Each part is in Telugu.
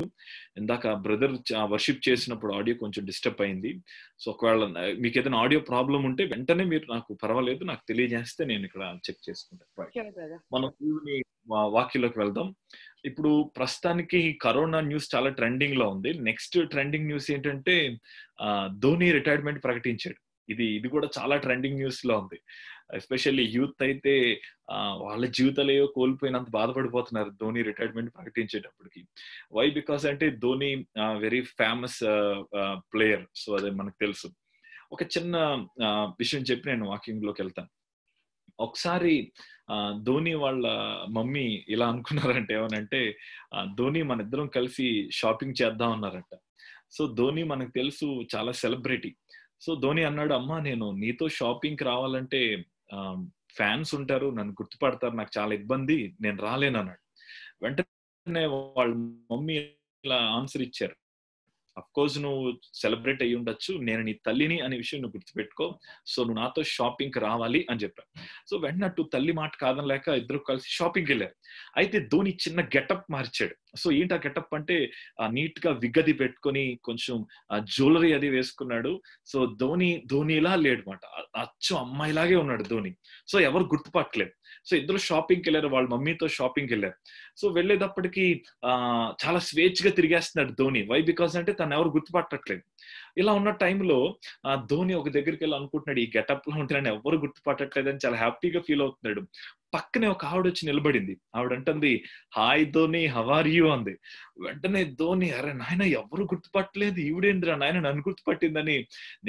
చెప్పినప్పుడు ఇందాక బ్రదర్ వర్షిప్ చేసినప్పుడు ఆడియో కొంచెం డిస్టర్బ్ అయింది సో ఒకవేళ మీకు ఏదైనా ఆడియో ప్రాబ్లం ఉంటే వెంటనే మీరు నాకు పర్వాలేదు నాకు తెలియజేస్తే నేను ఇక్కడ చెక్ చేసుకుంటాను మనం వాక్యలోకి వెళ్దాం ఇప్పుడు ప్రస్తుతానికి కరోనా న్యూస్ చాలా ట్రెండింగ్ లో ఉంది నెక్స్ట్ ట్రెండింగ్ న్యూస్ ఏంటంటే ధోని రిటైర్మెంట్ ప్రకటించాడు ఇది ఇది కూడా చాలా ట్రెండింగ్ న్యూస్ లో ఉంది ఎస్పెషల్లీ యూత్ అయితే వాళ్ళ జీవితాలయో కోల్పోయినంత బాధపడిపోతున్నారు ధోని రిటైర్మెంట్ ప్రకటించేటప్పటికి వై బికాస్ అంటే Dhoni very famous player so అదే మనకు తెలుసు ఒక చిన్న విషయం చెప్పి నేను వాకింగ్ లోకి వెళ్తాను ఒకసారి ధోని వాళ్ళ మమ్మీ ఇలా అనుకున్నారంట ఏమనంటే ధోని మన ఇద్దరం కలిసి షాపింగ్ చేద్దాం అన్నారంట సో ధోని మనకు తెలుసు చాలా సెలబ్రిటీ సో ధోని అన్నాడు అమ్మా నేను నీతో షాపింగ్కి రావాలంటే ఫ్యాన్స్ ఉంటారు నన్ను గుర్తుపడతారు నాకు చాలా ఇబ్బంది నేను రాలేను అన్నాడు వెంటనే వాళ్ళ మమ్మీ ఇలా ఆన్సర్ ఇచ్చారు అఫ్ కోర్స్ నువ్వు సెలబ్రేట్ అయ్యి ఉండొచ్చు నేను నీ తల్లిని అనే విషయం నువ్వు గుర్తుపెట్టుకో సో నువ్వు నాతో షాపింగ్ కి రావాలి అని చెప్పాను సో వెంటనే తల్లి మాట కాదనలేక ఇద్దరు కలిసి షాపింగ్ వెళ్ళారు అయితే ధోని చిన్న గెటప్ మార్చాడు సో ఏంటి ఆ గెటప్ అంటే నీట్ గా విగ్గది పెట్టుకొని కొంచెం జ్యువెలరీ అది వేసుకున్నాడు సో ధోని ధోనిలా లేడు అనమాట అచ్చు అమ్మాయిలాగే ఉన్నాడు ధోని సో ఎవరు గుర్తుపట్టలేదు సో ఇద్దరు షాపింగ్కి వెళ్ళారు వాళ్ళ మమ్మీతో షాపింగ్కి వెళ్ళారు సో వెళ్ళేటప్పటికి చాలా స్వేచ్ఛగా తిరిగేస్తున్నాడు ధోని వై బికాస్ అంటే తను ఎవరు గుర్తుపట్టట్లేదు ఇలా ఉన్న టైంలో ధోని ఒక దగ్గరికి వెళ్ళి అనుకుంటున్నాడు ఈ గెటప్ లో ఉంటున్నాను ఎవరు గుర్తుపట్టట్లేదు అని చాలా హ్యాపీగా ఫీల్ అవుతున్నాడు పక్కనే ఒక ఆవిడ వచ్చి నిలబడింది ఆవిడ అంటుంది హాయ్ ధోని హవార్ యూ అంది వెంటనే ధోని అరే నాయన ఎవరు గుర్తుపట్టలేదు ఈవిడేంద్రా నాయన నన్ను గుర్తుపట్టిందని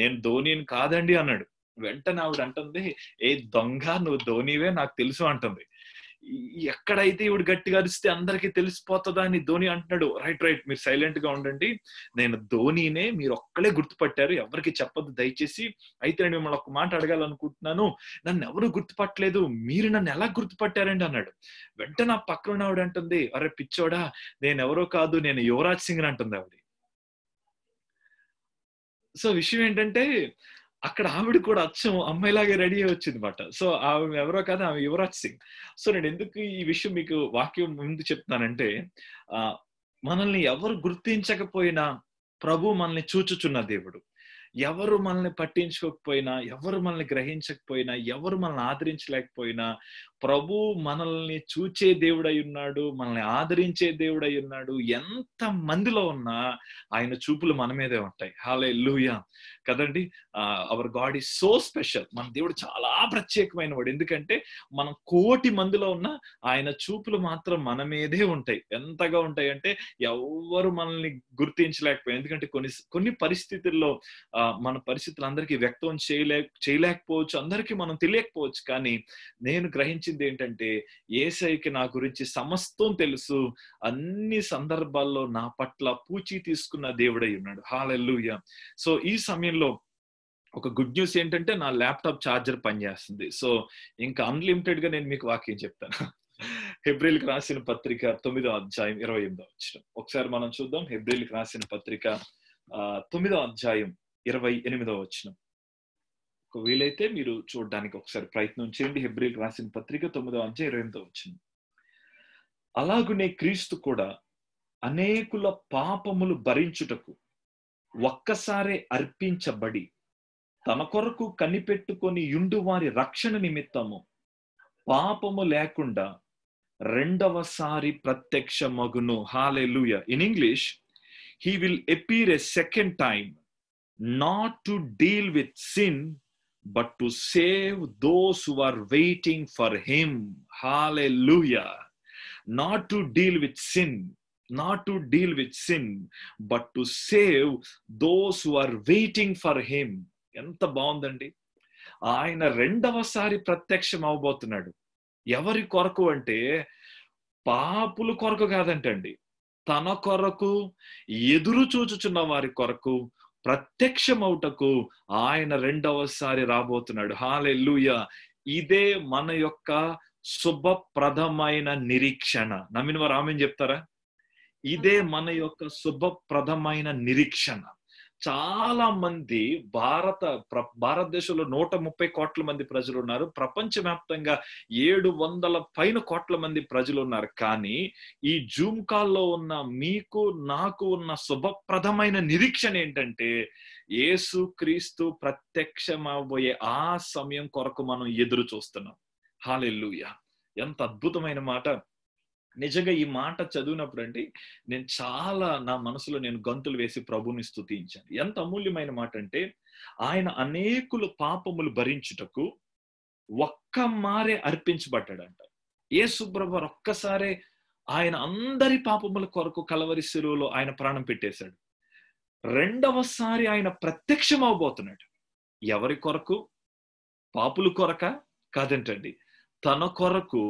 నేను ధోని కాదండి అన్నాడు వెంటనే ఆవిడ అంటుంది ఏ దొంగ నువ్వు ధోనివే నాకు తెలుసు అంటుంది ఎక్కడైతే ఇవి గట్టిగా అరిస్తే అందరికీ తెలిసిపోతుందా అని ధోని అంటున్నాడు రైట్ రైట్ మీరు సైలెంట్ గా ఉండండి నేను ధోనినే మీరు ఒక్కడే గుర్తుపట్టారు ఎవరికి చెప్పదు దయచేసి అయితే నేను మిమ్మల్ని ఒక మాట అడగాలనుకుంటున్నాను నన్ను ఎవరు గుర్తుపట్టలేదు మీరు నన్ను ఎలా గుర్తుపట్టారండి అన్నాడు వెంటనే ఆ పక్కన ఆవిడ అంటుంది అరే పిచ్చోడా నేను ఎవరో కాదు నేను యువరాజ్ సింగ్ అంటుంది ఆవిడ సో విషయం ఏంటంటే అక్కడ ఆవిడ కూడా అచ్చం అమ్మాయిలాగే రెడీ అయ్యి అనమాట సో ఆమె ఎవరో కాదు ఆమె యువరాజ్ సింగ్ సో నేను ఎందుకు ఈ విషయం మీకు వాక్యం ముందు చెప్తున్నానంటే ఆ మనల్ని ఎవరు గుర్తించకపోయినా ప్రభు మనల్ని చూచుచున్న దేవుడు ఎవరు మనల్ని పట్టించుకోకపోయినా ఎవరు మనల్ని గ్రహించకపోయినా ఎవరు మనల్ని ఆదరించలేకపోయినా ప్రభు మనల్ని చూచే దేవుడై ఉన్నాడు మనల్ని ఆదరించే దేవుడై ఉన్నాడు ఎంత మందిలో ఉన్నా ఆయన చూపులు మన మీదే ఉంటాయి హాలే లూయా కదండి our God is so special మన దేవుడు చాలా ప్రత్యేకమైన వాడు ఎందుకంటే మనం కోటి మందిలో ఉన్న ఆయన చూపులు మాత్రం మన మీదే ఉంటాయి ఎంతగా ఉంటాయి అంటే ఎవరు మనల్ని గుర్తించలేకపోయాయి ఎందుకంటే కొన్ని కొన్ని పరిస్థితుల్లో మన పరిస్థితులు అందరికీ వ్యక్తం చేయలే చేయలేకపోవచ్చు అందరికీ మనం తెలియకపోవచ్చు కానీ నేను గ్రహించి అనిపించింది ఏంటంటే ఏసైకి నా గురించి సమస్తం తెలుసు అన్ని సందర్భాల్లో నా పట్ల పూచి తీసుకున్న దేవుడై ఉన్నాడు హాలెల్లుయ సో ఈ సమయంలో ఒక గుడ్ న్యూస్ ఏంటంటే నా ల్యాప్టాప్ ఛార్జర్ పనిచేస్తుంది సో ఇంకా అన్లిమిటెడ్ గా నేను మీకు వాక్యం చెప్తాను హెబ్రిల్కి రాసిన పత్రిక తొమ్మిదో అధ్యాయం ఇరవై ఎనిమిదో వచ్చిన ఒకసారి మనం చూద్దాం హెబ్రిల్కి రాసిన పత్రిక తొమ్మిదో అధ్యాయం ఇరవై ఎనిమిదో వచ్చినాం వీలైతే మీరు చూడడానికి ఒకసారి ప్రయత్నం చేయండి హెబ్రిల్ రాసిన పత్రిక తొమ్మిదో అంచె ఇరవై ఎనిమిదో వచ్చింది అలాగునే క్రీస్తు కూడా అనేకుల పాపములు భరించుటకు ఒక్కసారే అర్పించబడి తన కొరకు కనిపెట్టుకొని యుండు వారి రక్షణ నిమిత్తము పాపము లేకుండా రెండవసారి ప్రత్యక్ష మగును hallelujah in English he will appear a second time not to deal with sin but to save those who are waiting for Him. Hallelujah. Not to deal with sin, not to deal with sin, but to save those who are waiting for Him. ఎంత బాగుందండి ఆయన రెండవసారి ప్రత్యక్షం అవబోతున్నాడు ఎవరి కొరకు అంటే పాపుల కొరకు కాదంటండి తన కొరకు ఎదురు చూచుచున్న వారి కొరకు ప్రత్యక్షమవుటకు ఆయన రెండవసారి రాబోతున్నాడు హాలెల్లుయ ఇదే మన యొక్క శుభప్రదమైన నిరీక్షణ నమ్మిన వారు ఆమె చెప్తారా ఇదే మన యొక్క శుభప్రదమైన నిరీక్షణ చాలా మంది భారత భారతదేశంలో నూట ముప్పై కోట్ల మంది ప్రజలు ఉన్నారు ప్రపంచవ్యాప్తంగా ఏడు వందల పైన కోట్ల మంది ప్రజలు ఉన్నారు కానీ ఈ జూమ్ కాల్లో ఉన్న మీకు నాకు ఉన్న శుభప్రదమైన నిరీక్షణ ఏంటంటే యేసు క్రీస్తు ప్రత్యక్షమవబోయే ఆ సమయం కొరకు మనం ఎదురు చూస్తున్నాం హాలెల్లుయా ఎంత అద్భుతమైన మాట నిజంగా ఈ మాట చదివినప్పుడు అండి నేను చాలా నా మనసులో నేను గంతులు వేసి ప్రభుని స్థుతించాను ఎంత అమూల్యమైన మాట అంటే ఆయన అనేకులు పాపములు భరించుటకు ఒక్క మారే అర్పించబడ్డాడంట ఏ సుబ్రభర్ ఒక్కసారే ఆయన అందరి పాపముల కొరకు కలవరి శిలువలో ఆయన ప్రాణం పెట్టేశాడు రెండవసారి ఆయన ప్రత్యక్షం అవబోతున్నాడు ఎవరి కొరకు పాపుల కొరక కాదంటండి తన కొరకు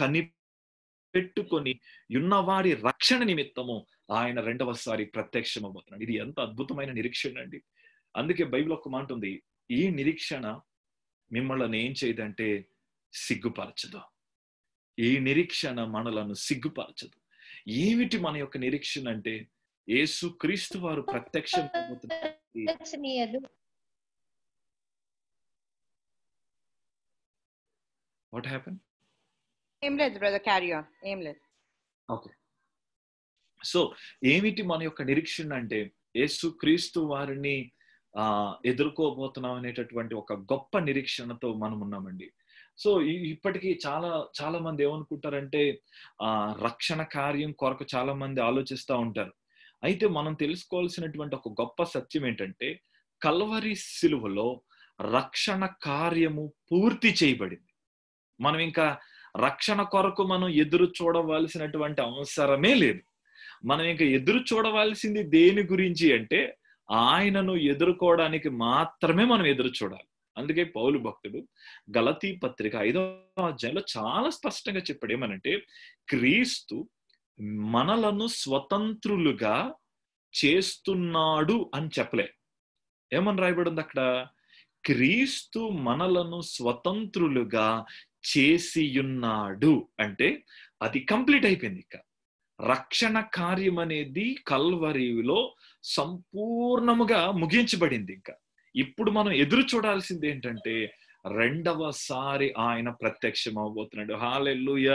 కనిపెట్టుకొని ఉన్నవారి రక్షణ నిమిత్తము ఆయన రెండవసారి ప్రత్యక్షమవుతున్నాడు ఇది ఎంత అద్భుతమైన నిరీక్షణ అండి అందుకే బైబిల్ ఒక మాట ఉంది ఈ నిరీక్షణ మిమ్మల్ని ఏం చేయదంటే సిగ్గుపరచదు ఈ నిరీక్షణ మనలను సిగ్గుపరచదు ఏమిటి మన యొక్క నిరీక్షణ అంటే యేసు క్రీస్తు వారు ప్రత్యక్షం వాట్ హ్యాపెన్ ఏం లేదు బ్రదర్ క్యారీ ఆన్ ఏం లేదు ఓకే సో ఏమిటి మన యొక్క నిరీక్షణ అంటే యేసు క్రీస్తు వారిని ఆ ఎదుర్కోబోతున్నాం అనేటటువంటి ఒక గొప్ప నిరీక్షణతో మనం ఉన్నామండి సో ఇప్పటికీ చాలా చాలా మంది ఏమనుకుంటారంటే ఆ రక్షణ కార్యం కొరకు చాలా మంది ఆలోచిస్తూ ఉంటారు అయితే మనం తెలుసుకోవాల్సినటువంటి ఒక గొప్ప సత్యం ఏంటంటే కల్వరి సిలువలో రక్షణ కార్యము పూర్తి చేయబడింది మనం ఇంకా రక్షణ కొరకు మనం ఎదురు చూడవలసినటువంటి అవసరమే లేదు మనం ఇంకా ఎదురు చూడవలసింది దేని గురించి అంటే ఆయనను ఎదుర్కోవడానికి మాత్రమే మనం ఎదురు చూడాలి అందుకే పౌలు భక్తుడు గలతీ పత్రిక ఐదో అధ్యాయంలో చాలా స్పష్టంగా చెప్పాడు ఏమనంటే క్రీస్తు మనలను స్వతంత్రులుగా చేస్తున్నాడు అని చెప్పలే ఏమని రాయబడింది అక్కడ క్రీస్తు మనలను స్వతంత్రులుగా చేసియున్నాడు అంటే అది కంప్లీట్ అయిపోయింది ఇక రక్షణ కార్యం అనేది కల్వరిలో సంపూర్ణముగా ముగించబడింది ఇంకా ఇప్పుడు మనం ఎదురు చూడాల్సింది ఏంటంటే రెండవసారి ఆయన ప్రత్యక్షం అవబోతున్నాడు హాలెల్లుయ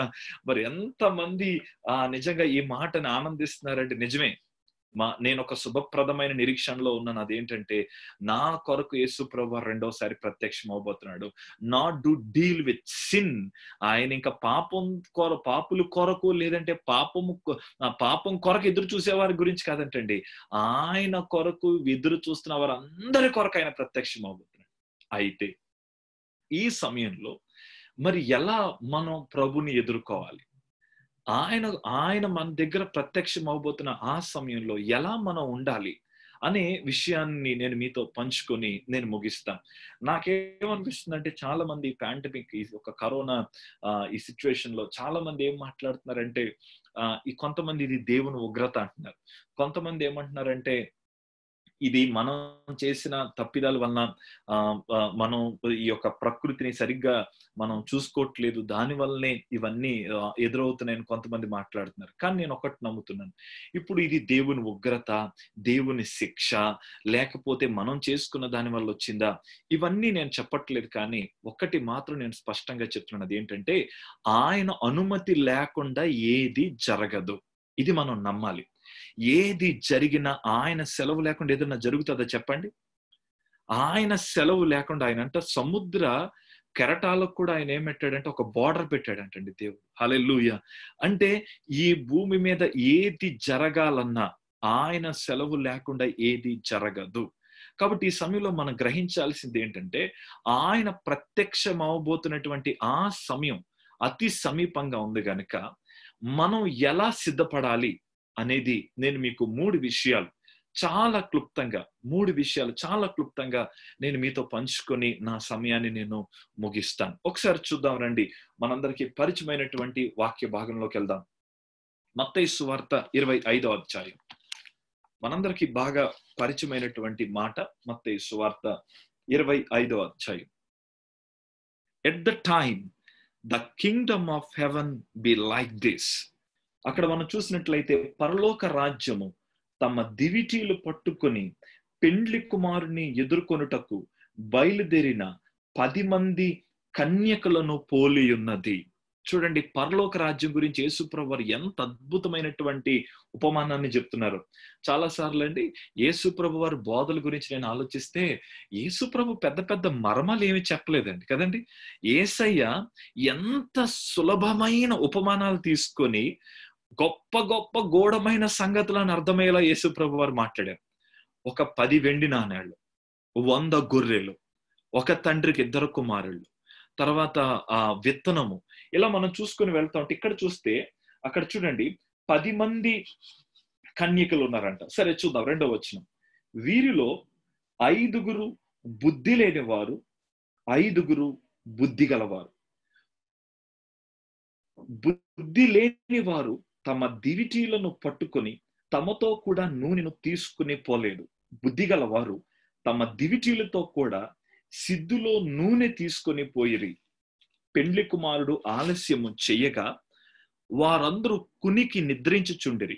మరి ఎంతమంది ఆ నిజంగా ఈ మాటను ఆనందిస్తున్నారంటే నిజమే మా నేను ఒక శుభప్రదమైన నిరీక్షణలో ఉన్నాను అదేంటంటే నా కొరకు యేసు ప్రభు రెండోసారి ప్రత్యక్షం అవబోతున్నాడు not to deal with sin ఆయన ఇంకా పాపం కొర పాపులు కొరకు లేదంటే పాపము పాపం కొరకు ఎదురు చూసేవారి గురించి కాదంటండి ఆయన కొరకు ఎదురు చూస్తున్న వారు అందరి కొరకు ఆయన ప్రత్యక్షం అవబోతున్నాడు అయితే ఈ సమయంలో మరి ఎలా మనం ప్రభుని ఎదుర్కోవాలి ఆయన ఆయన మన దగ్గర ప్రత్యక్షం అవబోతున్న ఆ సమయంలో ఎలా మనం ఉండాలి అనే విషయాన్ని నేను మీతో పంచుకొని నేను ముగిస్తాను నాకేమనిపిస్తుంది అంటే చాలా మంది పాండమిక్ ఈ ఒక కరోనా ఈ సిచ్యువేషన్ లో చాలా మంది ఏం మాట్లాడుతున్నారంటే ఈ కొంతమంది ఇది దేవుని ఉగ్రత అంటున్నారు కొంతమంది ఏమంటున్నారంటే ఇది మనం చేసిన తప్పిదాల వలన మనం ఈ యొక్క ప్రకృతిని సరిగ్గా మనం చూసుకోవట్లేదు దాని వల్లనే ఇవన్నీ ఎదురవుతున్నాయని కొంతమంది మాట్లాడుతున్నారు కానీ నేను ఒకటి నమ్ముతున్నాను ఇప్పుడు ఇది దేవుని ఉగ్రత దేవుని శిక్ష లేకపోతే మనం చేసుకున్న దాని వల్ల వచ్చిందా ఇవన్నీ నేను చెప్పట్లేదు కానీ ఒకటి మాత్రం నేను స్పష్టంగా చెప్తున్నది ఏంటంటే ఆయన అనుమతి లేకుండా ఏది జరగదు ఇది మనం నమ్మాలి ఏది జరిగినా ఆయన సెలవు లేకుండా ఏదైనా జరుగుతుందో చెప్పండి ఆయన సెలవు లేకుండా ఆయన అంట సముద్ర కెరటాలకు కూడా ఆయన ఏం పెట్టాడంటే ఒక బార్డర్ పెట్టాడంటండి దేవుడు హలెల్లుయ అంటే ఈ భూమి మీద ఏది జరగాలన్నా ఆయన సెలవు లేకుండా ఏది జరగదు కాబట్టి ఈ సమయంలో మనం గ్రహించాల్సింది ఏంటంటే ఆయన ప్రత్యక్షం అవబోతున్నటువంటి ఆ సమయం అతి సమీపంగా ఉంది గనుక మనం ఎలా సిద్ధపడాలి అనేది నేను మీకు మూడు విషయాలు చాలా క్లుప్తంగా మూడు విషయాలు చాలా క్లుప్తంగా నేను మీతో పంచుకొని నా సమయాన్ని నేను ముగిస్తాను ఒకసారి చూద్దాం రండి మనందరికి పరిచయమైనటువంటి వాక్య భాగంలోకి వెళ్దాం మత్తైసు వార్త ఇరవై ఐదో అధ్యాయం మనందరికీ బాగా పరిచయమైనటువంటి మాట మత్తైసు వార్త ఇరవై ఐదో అధ్యాయం at the time the kingdom of heaven be like this అక్కడ మనం చూసినట్లయితే పరలోక రాజ్యము తమ దివిటీలు పట్టుకొని పెండ్లి కుమారుని ఎదుర్కొనుటకు బయలుదేరిన పది మంది కన్యకలను పోలి ఉన్నది చూడండి పరలోక రాజ్యం గురించి యేసుప్రవర్ ఎంత అద్భుతమైనటువంటి ఉపమానాన్ని చెప్తున్నారు చాలా సార్లు అండి యేసుప్రభు వారి బోధల గురించి నేను ఆలోచిస్తే యేసుప్రభు పెద్ద పెద్ద మర్మాలు ఏమి చెప్పలేదండి కదండి ఏసయ్య ఎంత సులభమైన ఉపమానాలు తీసుకొని గొప్ప గొప్ప గోడమైన సంగతులను అర్థమయ్యేలా యేసుప్రభు వారు మాట్లాడారు ఒక పది వెండి నాణేళ్ళు వంద గొర్రెలు ఒక తండ్రికి ఇద్దరు కుమారుళ్ళు తర్వాత ఆ విత్తనము ఇలా మనం చూసుకుని వెళ్తా ఉంటే ఇక్కడ చూస్తే అక్కడ చూడండి పది మంది కన్యకలు ఉన్నారంట సరే చూద్దాం రెండో వచ్చిన వీరిలో ఐదుగురు బుద్ధి లేని వారు ఐదుగురు బుద్ధి గలవారు బుద్ధి లేని వారు తమ దివిటీలను పట్టుకొని తమతో కూడా నూనెను తీసుకుని పోలేదు బుద్ధిగల వారు తమ దివిటీలతో కూడా సిద్ధులో నూనె తీసుకొని పోయిరి పెండ్లి కుమారుడు ఆలస్యము చెయ్యగా వారందరూ కునికి నిద్రించుచుండిరి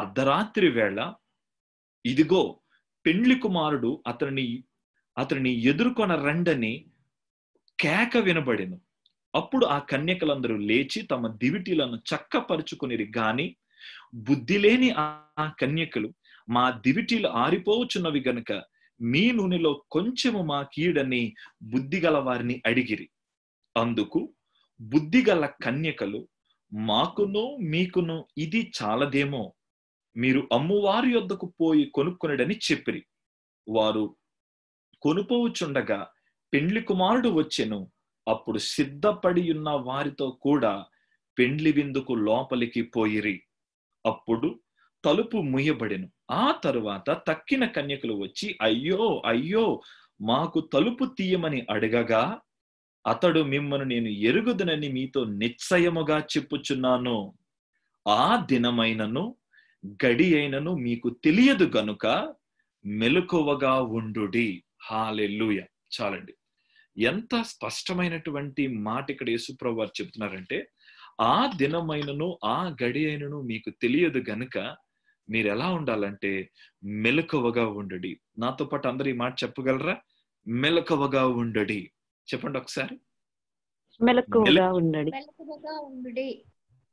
అర్ధరాత్రి వేళ ఇదిగో పెండ్లి కుమారుడు అతని అతని ఎదుర్కొన రండని కేక వినబడిను అప్పుడు ఆ కన్యకలందరూ లేచి తమ దివిటీలను చక్కపరుచుకునిరి గాని బుద్ధి లేని ఆ కన్యకలు మా దివిటీలు ఆరిపోవచ్చున్నవి గనుక మీ నూనెలో కొంచెము మా కీడని బుద్ధి వారిని అడిగిరి అందుకు బుద్ధిగల కన్యకలు మాకును మీకును ఇది చాలదేమో మీరు అమ్మువారి యొద్దకు పోయి కొనుక్కునడని చెప్పిరి వారు కొనుపోవచ్చుండగా పెండ్లి కుమారుడు వచ్చెను అప్పుడు సిద్ధపడి ఉన్న వారితో కూడా పెండ్లి విందుకు లోపలికి పోయిరి అప్పుడు తలుపు ముయ్యబడెను ఆ తరువాత తక్కిన కన్యకులు వచ్చి అయ్యో అయ్యో మాకు తలుపు తీయమని అడగగా అతడు మిమ్మను నేను ఎరుగుదనని మీతో నిశ్చయముగా చెప్పుచున్నాను ఆ దినమైనను గడి అయినను మీకు తెలియదు గనుక మెలుకువగా ఉండుడి హాలెల్లుయ చాలండి ఎంత స్పష్టమైనటువంటి మాట ఇక్కడ యేసుప్రభు వారు చెప్తున్నారంటే ఆ దినమైనను ఆ గడి అయినను మీకు తెలియదు గనుక మీరు ఎలా ఉండాలంటే మెలకువగా ఉండడి నాతో పాటు అందరు ఈ మాట చెప్పగలరా మెలకువగా ఉండడి చెప్పండి ఒకసారి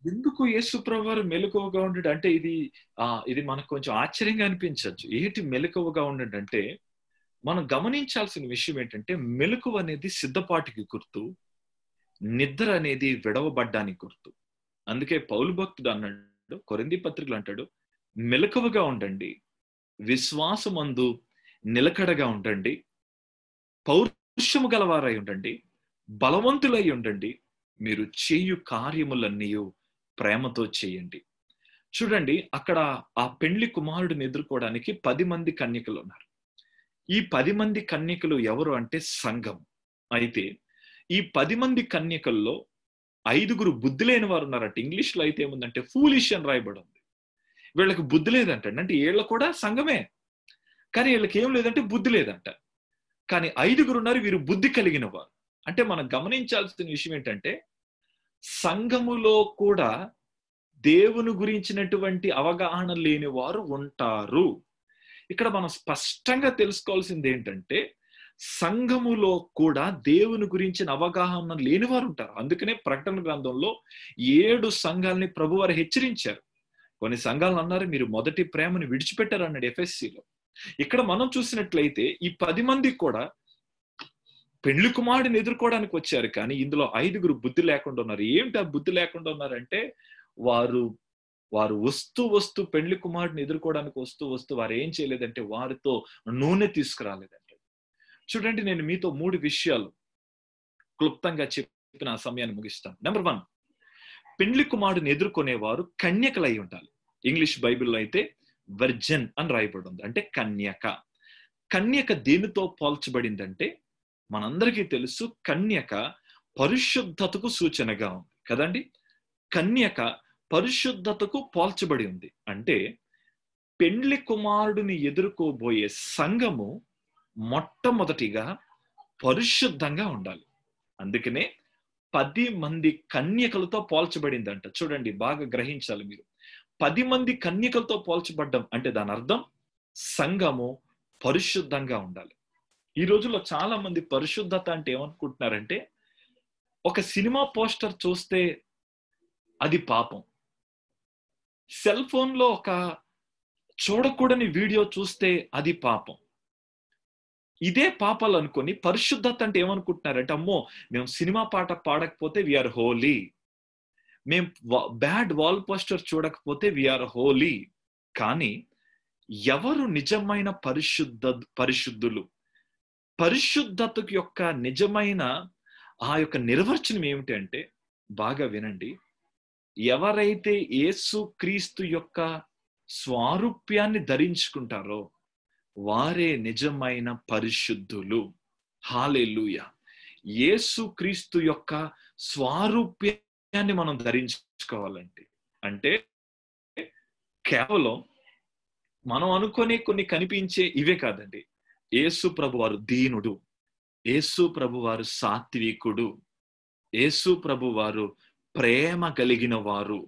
ఎందుకు యేసుప్రవారు వారు మెలకువగా ఉండడు అంటే ఇది ఆ ఇది మనకు కొంచెం ఆశ్చర్యంగా అనిపించవచ్చు ఏంటి మెలకువగా ఉండడు అంటే మనం గమనించాల్సిన విషయం ఏంటంటే మెలకు అనేది సిద్ధపాటికి గుర్తు నిద్ర అనేది విడవబడ్డానికి గుర్తు అందుకే పౌలు భక్తుడు అన్నాడు కొరింది పత్రికలు అంటాడు మెలకువగా ఉండండి విశ్వాసమందు నిలకడగా ఉండండి పౌరుషము గలవారై ఉండండి బలవంతులై ఉండండి మీరు చేయు కార్యములన్నీ ప్రేమతో చేయండి చూడండి అక్కడ ఆ పెండ్లి కుమారుడిని ఎదుర్కోవడానికి పది మంది కన్యకలు ఉన్నారు ఈ పది మంది కన్యకలు ఎవరు అంటే సంఘం అయితే ఈ పది మంది కన్యకల్లో ఐదుగురు బుద్ధి లేని వారు ఉన్నారంట ఇంగ్లీష్లో అయితే ఏముందంటే ఫూలిష్ అని రాయబడి ఉంది వీళ్ళకి బుద్ధి లేదంటండి అంటే వీళ్ళ కూడా సంఘమే కానీ వీళ్ళకి ఏం లేదంటే బుద్ధి లేదంట కానీ ఐదుగురు ఉన్నారు వీరు బుద్ధి కలిగిన వారు అంటే మనం గమనించాల్సిన విషయం ఏంటంటే సంఘములో కూడా దేవుని గురించినటువంటి అవగాహన లేని వారు ఉంటారు ఇక్కడ మనం స్పష్టంగా తెలుసుకోవాల్సింది ఏంటంటే సంఘములో కూడా దేవుని గురించిన అవగాహన లేనివారు ఉంటారు అందుకనే ప్రకటన గ్రంథంలో ఏడు సంఘాలని ప్రభువారు హెచ్చరించారు కొన్ని సంఘాలను అన్నారు మీరు మొదటి ప్రేమను విడిచిపెట్టారు అన్నాడు ఎఫ్ఎస్సిలో ఇక్కడ మనం చూసినట్లయితే ఈ పది మంది కూడా పెళ్లి కుమారుడిని ఎదుర్కోవడానికి వచ్చారు కానీ ఇందులో ఐదుగురు బుద్ధి లేకుండా ఉన్నారు ఏమిటి ఆ బుద్ధి లేకుండా ఉన్నారంటే వారు వారు వస్తూ వస్తూ పెండ్లి కుమారుడిని ఎదుర్కోవడానికి వస్తూ వస్తూ వారు ఏం చేయలేదంటే వారితో నూనె తీసుకురాలేదంటే చూడండి నేను మీతో మూడు విషయాలు క్లుప్తంగా చెప్పిన ఆ సమయాన్ని ముగిస్తాను నెంబర్ వన్ పెండ్లి కుమారుడిని ఎదుర్కొనేవారు కన్యకలై ఉండాలి ఇంగ్లీష్ బైబిల్లో అయితే వర్జన్ అని రాయబడి ఉంది అంటే కన్యక కన్యక దేనితో పోల్చబడిందంటే మనందరికీ తెలుసు కన్యక పరిశుద్ధతకు సూచనగా ఉంది కదండి కన్యక పరిశుద్ధతకు పోల్చబడి ఉంది అంటే పెండ్లి కుమారుడిని ఎదుర్కోబోయే సంఘము మొట్టమొదటిగా పరిశుద్ధంగా ఉండాలి అందుకనే పది మంది కన్యకలతో పోల్చబడిందంట చూడండి బాగా గ్రహించాలి మీరు పది మంది కన్యకలతో పోల్చబడ్డం అంటే దాని అర్థం సంఘము పరిశుద్ధంగా ఉండాలి ఈ రోజుల్లో చాలా మంది పరిశుద్ధత అంటే ఏమనుకుంటున్నారంటే ఒక సినిమా పోస్టర్ చూస్తే అది పాపం సెల్ ఫోన్లో ఒక చూడకూడని వీడియో చూస్తే అది పాపం ఇదే పాపాలు అనుకొని పరిశుద్ధత అంటే ఏమనుకుంటున్నారంటే అమ్మో మేము సినిమా పాట పాడకపోతే వీఆర్ హోలీ మేము బ్యాడ్ వాల్ పోస్టర్ చూడకపోతే వీఆర్ హోలీ కానీ ఎవరు నిజమైన పరిశుద్ధ పరిశుద్ధులు పరిశుద్ధత యొక్క నిజమైన ఆ యొక్క నిర్వచనం ఏమిటంటే బాగా వినండి ఎవరైతే యేసు క్రీస్తు యొక్క స్వారూప్యాన్ని ధరించుకుంటారో వారే నిజమైన పరిశుద్ధులు హాలెలుయ యేసు క్రీస్తు యొక్క స్వారూప్యాన్ని మనం ధరించుకోవాలండి అంటే కేవలం మనం అనుకునే కొన్ని కనిపించే ఇవే కాదండి యేసు ప్రభువారు దీనుడు యేసు ప్రభువారు సాత్వికుడు యేసు ప్రభువారు ప్రేమ కలిగిన వారు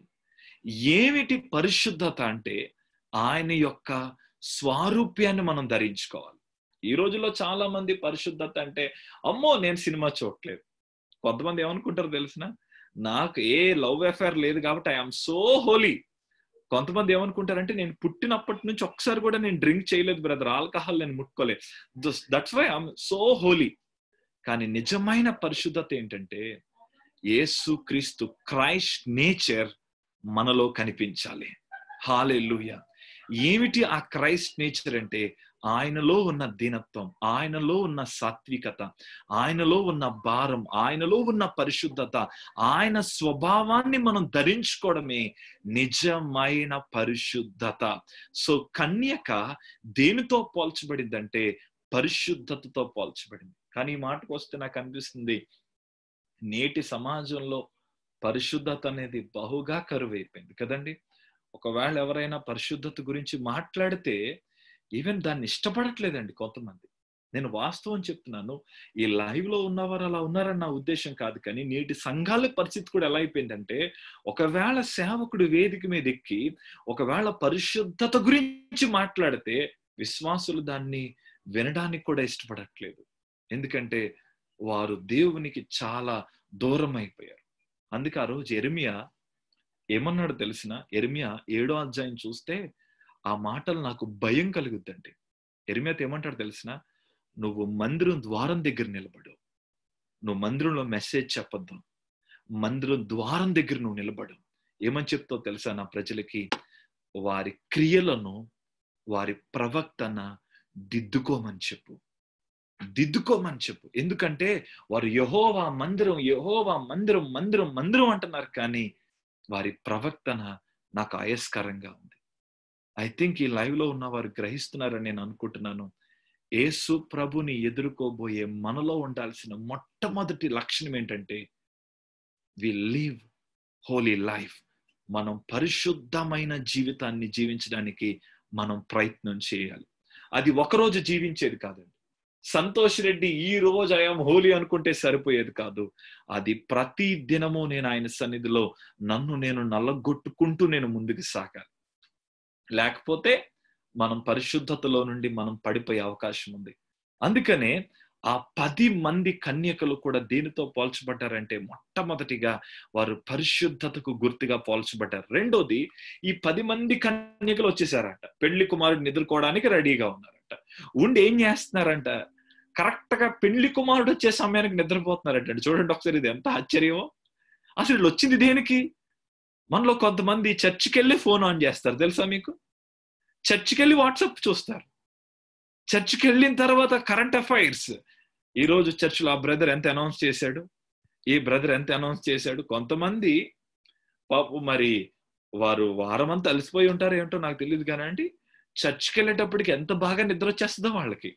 ఏమిటి పరిశుద్ధత అంటే ఆయన యొక్క స్వారూప్యాన్ని మనం ధరించుకోవాలి ఈ రోజుల్లో చాలా మంది పరిశుద్ధత అంటే అమ్మో నేను సినిమా చూడట్లేదు కొంతమంది ఏమనుకుంటారు తెలిసిన నాకు ఏ లవ్ అఫేర్ లేదు కాబట్టి ఐఎమ్ సో హోలీ కొంతమంది ఏమనుకుంటారంటే నేను పుట్టినప్పటి నుంచి ఒకసారి కూడా నేను డ్రింక్ చేయలేదు బ్రదర్ ఆల్కహాల్ నేను ముట్టుకోలేదు that's why I'm so holy కానీ నిజమైన పరిశుద్ధత ఏంటంటే యేసు క్రీస్తు క్రైస్ట్ నేచర్ మనలో కనిపించాలి హాలెల్లుయ ఏమిటి ఆ క్రైస్ట్ నేచర్ అంటే ఆయనలో ఉన్న దీనత్వం ఆయనలో ఉన్న సాత్వికత ఆయనలో ఉన్న భారం ఆయనలో ఉన్న పరిశుద్ధత ఆయన స్వభావాన్ని మనం ధరించుకోవడమే నిజమైన పరిశుద్ధత సో కన్యక దేనితో పోల్చబడిందంటే పరిశుద్ధతతో పోల్చబడింది కానీ ఈ మాటకు వస్తే నాకు అనిపిస్తుంది నేటి సమాజంలో పరిశుద్ధత అనేది బహుగా కరువైపోయింది కదండి ఒకవేళ ఎవరైనా పరిశుద్ధత గురించి మాట్లాడితే ఈవెన్ దాన్ని ఇష్టపడట్లేదండి కొంతమంది నేను వాస్తవం చెప్తున్నాను ఈ లైవ్ లో ఉన్నవారు అలా ఉన్నారని నా ఉద్దేశం కాదు కానీ నేటి సంఘాల పరిస్థితి కూడా ఎలా అయిపోయిందంటే ఒకవేళ సేవకుడు వేదిక మీద ఎక్కి ఒకవేళ పరిశుద్ధత గురించి మాట్లాడితే విశ్వాసులు దాన్ని వినడానికి కూడా ఇష్టపడట్లేదు ఎందుకంటే వారు దేవునికి చాలా దూరం అయిపోయారు అందుకే ఆ రోజు ఎరిమియా ఏమన్నాడు తెలిసిన ఎరిమియా ఏడో అధ్యాయం చూస్తే ఆ మాటలు నాకు భయం కలుగుద్దండి ఎర్మియాతో ఏమంటాడు తెలిసిన నువ్వు మందిరం ద్వారం దగ్గర నిలబడు నువ్వు మందిరంలో మెసేజ్ చెప్పద్దు మందిరం ద్వారం దగ్గర నువ్వు నిలబడు ఏమని చెప్తావు తెలుసా నా ప్రజలకి వారి క్రియలను వారి ప్రవక్తన దిద్దుకోమని చెప్పు దిద్దుకోమని చెప్పు ఎందుకంటే వారు యహోవా మందిరం యహోవా మందిరం మందిరం మందిరం అంటున్నారు కానీ వారి ప్రవర్తన నాకు ఆయస్కరంగా ఉంది ఐ థింక్ ఈ లైవ్లో ఉన్న వారు గ్రహిస్తున్నారని నేను అనుకుంటున్నాను ఏసు ప్రభుని ఎదుర్కోబోయే మనలో ఉండాల్సిన మొట్టమొదటి లక్షణం ఏంటంటే వి లీవ్ హోలీ లైఫ్ మనం పరిశుద్ధమైన జీవితాన్ని జీవించడానికి మనం ప్రయత్నం చేయాలి అది ఒకరోజు జీవించేది కాదండి సంతోష్ రెడ్డి ఈ రోజు ఐఎమ్ హోలీ అనుకుంటే సరిపోయేది కాదు అది ప్రతి దినము నేను ఆయన సన్నిధిలో నన్ను నేను నల్లగొట్టుకుంటూ నేను ముందుకు సాగాలి లేకపోతే మనం పరిశుద్ధతలో నుండి మనం పడిపోయే అవకాశం ఉంది అందుకనే ఆ పది మంది కన్యకలు కూడా దేనితో పోల్చబడ్డారంటే మొట్టమొదటిగా వారు పరిశుద్ధతకు గుర్తుగా పోల్చబడ్డారు రెండోది ఈ పది మంది కన్యకలు వచ్చేసారంట పెళ్లి కుమారుడిని ఎదుర్కోవడానికి రెడీగా ఉన్నారంట ఉండి ఏం చేస్తున్నారంట కరెక్ట్ గా పెళ్లి కుమారుడు వచ్చే సమయానికి నిద్రపోతున్నారట చూడండి ఒకసారి ఇది ఎంత ఆశ్చర్యమో అసలు వచ్చింది దేనికి మనలో కొంతమంది చర్చికి వెళ్ళి ఫోన్ ఆన్ చేస్తారు తెలుసా మీకు చర్చికి వెళ్ళి వాట్సాప్ చూస్తారు చర్చికి వెళ్ళిన తర్వాత కరెంట్ అఫైర్స్ ఈ రోజు చర్చిలో ఆ బ్రదర్ ఎంత అనౌన్స్ చేశాడు ఈ బ్రదర్ ఎంత అనౌన్స్ చేశాడు కొంతమంది పాపం మరి వారు వారం అంతా అలసిపోయి ఉంటారు ఏంటో నాకు తెలియదు కానీ అండి చర్చికి వెళ్ళేటప్పటికి ఎంత బాగా నిద్ర వచ్చేస్తుందో వాళ్ళకి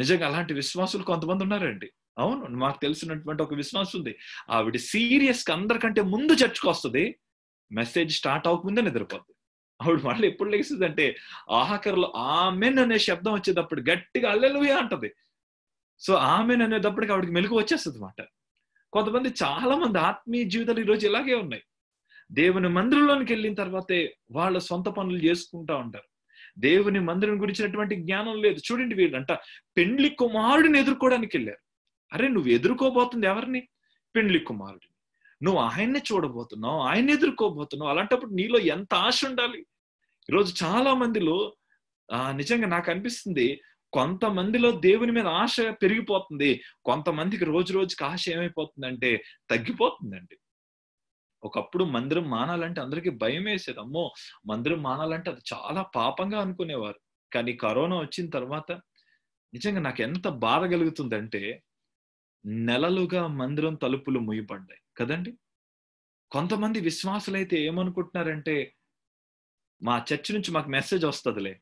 నిజంగా అలాంటి విశ్వాసులు కొంతమంది ఉన్నారండి అవును మాకు తెలిసినటువంటి ఒక విశ్వాసం ఉంది ఆవిడ సీరియస్ అందరికంటే ముందు చర్చకు వస్తుంది మెసేజ్ స్టార్ట్ అవ్వకముందే నిద్రపోద్ది ఆవిడ మళ్ళీ ఎప్పుడు లేచింది అంటే ఆఖరిలో ఆమెన్ అనే శబ్దం వచ్చేటప్పుడు గట్టిగా అల్లెలుయా అంటది సో ఆమెన్ అనేటప్పటికి ఆవిడకి మెలుగు వచ్చేస్తుంది అనమాట కొంతమంది చాలా మంది ఆత్మీయ జీవితాలు ఈరోజు ఇలాగే ఉన్నాయి దేవుని మందిరంలోనికి వెళ్ళిన తర్వాతే వాళ్ళ సొంత పనులు చేసుకుంటా ఉంటారు దేవుని మందిరం గురించినటువంటి జ్ఞానం లేదు చూడండి వీళ్ళంట పెండ్లి కుమారుడిని ఎదుర్కోవడానికి వెళ్ళారు అరే నువ్వు ఎదుర్కోబోతుంది ఎవరిని పెండ్లి కుమారుడిని నువ్వు ఆయన్నే చూడబోతున్నావు ఆయన ఎదుర్కోబోతున్నావు అలాంటప్పుడు నీలో ఎంత ఆశ ఉండాలి ఈరోజు చాలా మందిలో ఆ నిజంగా నాకు అనిపిస్తుంది కొంతమందిలో దేవుని మీద ఆశ పెరిగిపోతుంది కొంతమందికి రోజు రోజుకి ఆశ ఏమైపోతుందంటే తగ్గిపోతుందండి ఒకప్పుడు మందిరం మానాలంటే అందరికీ భయం వేసేది అమ్మో మందిరం మానాలంటే అది చాలా పాపంగా అనుకునేవారు కానీ కరోనా వచ్చిన తర్వాత నిజంగా నాకు ఎంత బాధ కలుగుతుందంటే నెలలుగా మందిరం తలుపులు ముయ్యబడ్డాయి కదండి కొంతమంది విశ్వాసులైతే ఏమనుకుంటున్నారంటే మా చర్చ్ నుంచి మాకు మెసేజ్ వస్తుందిలే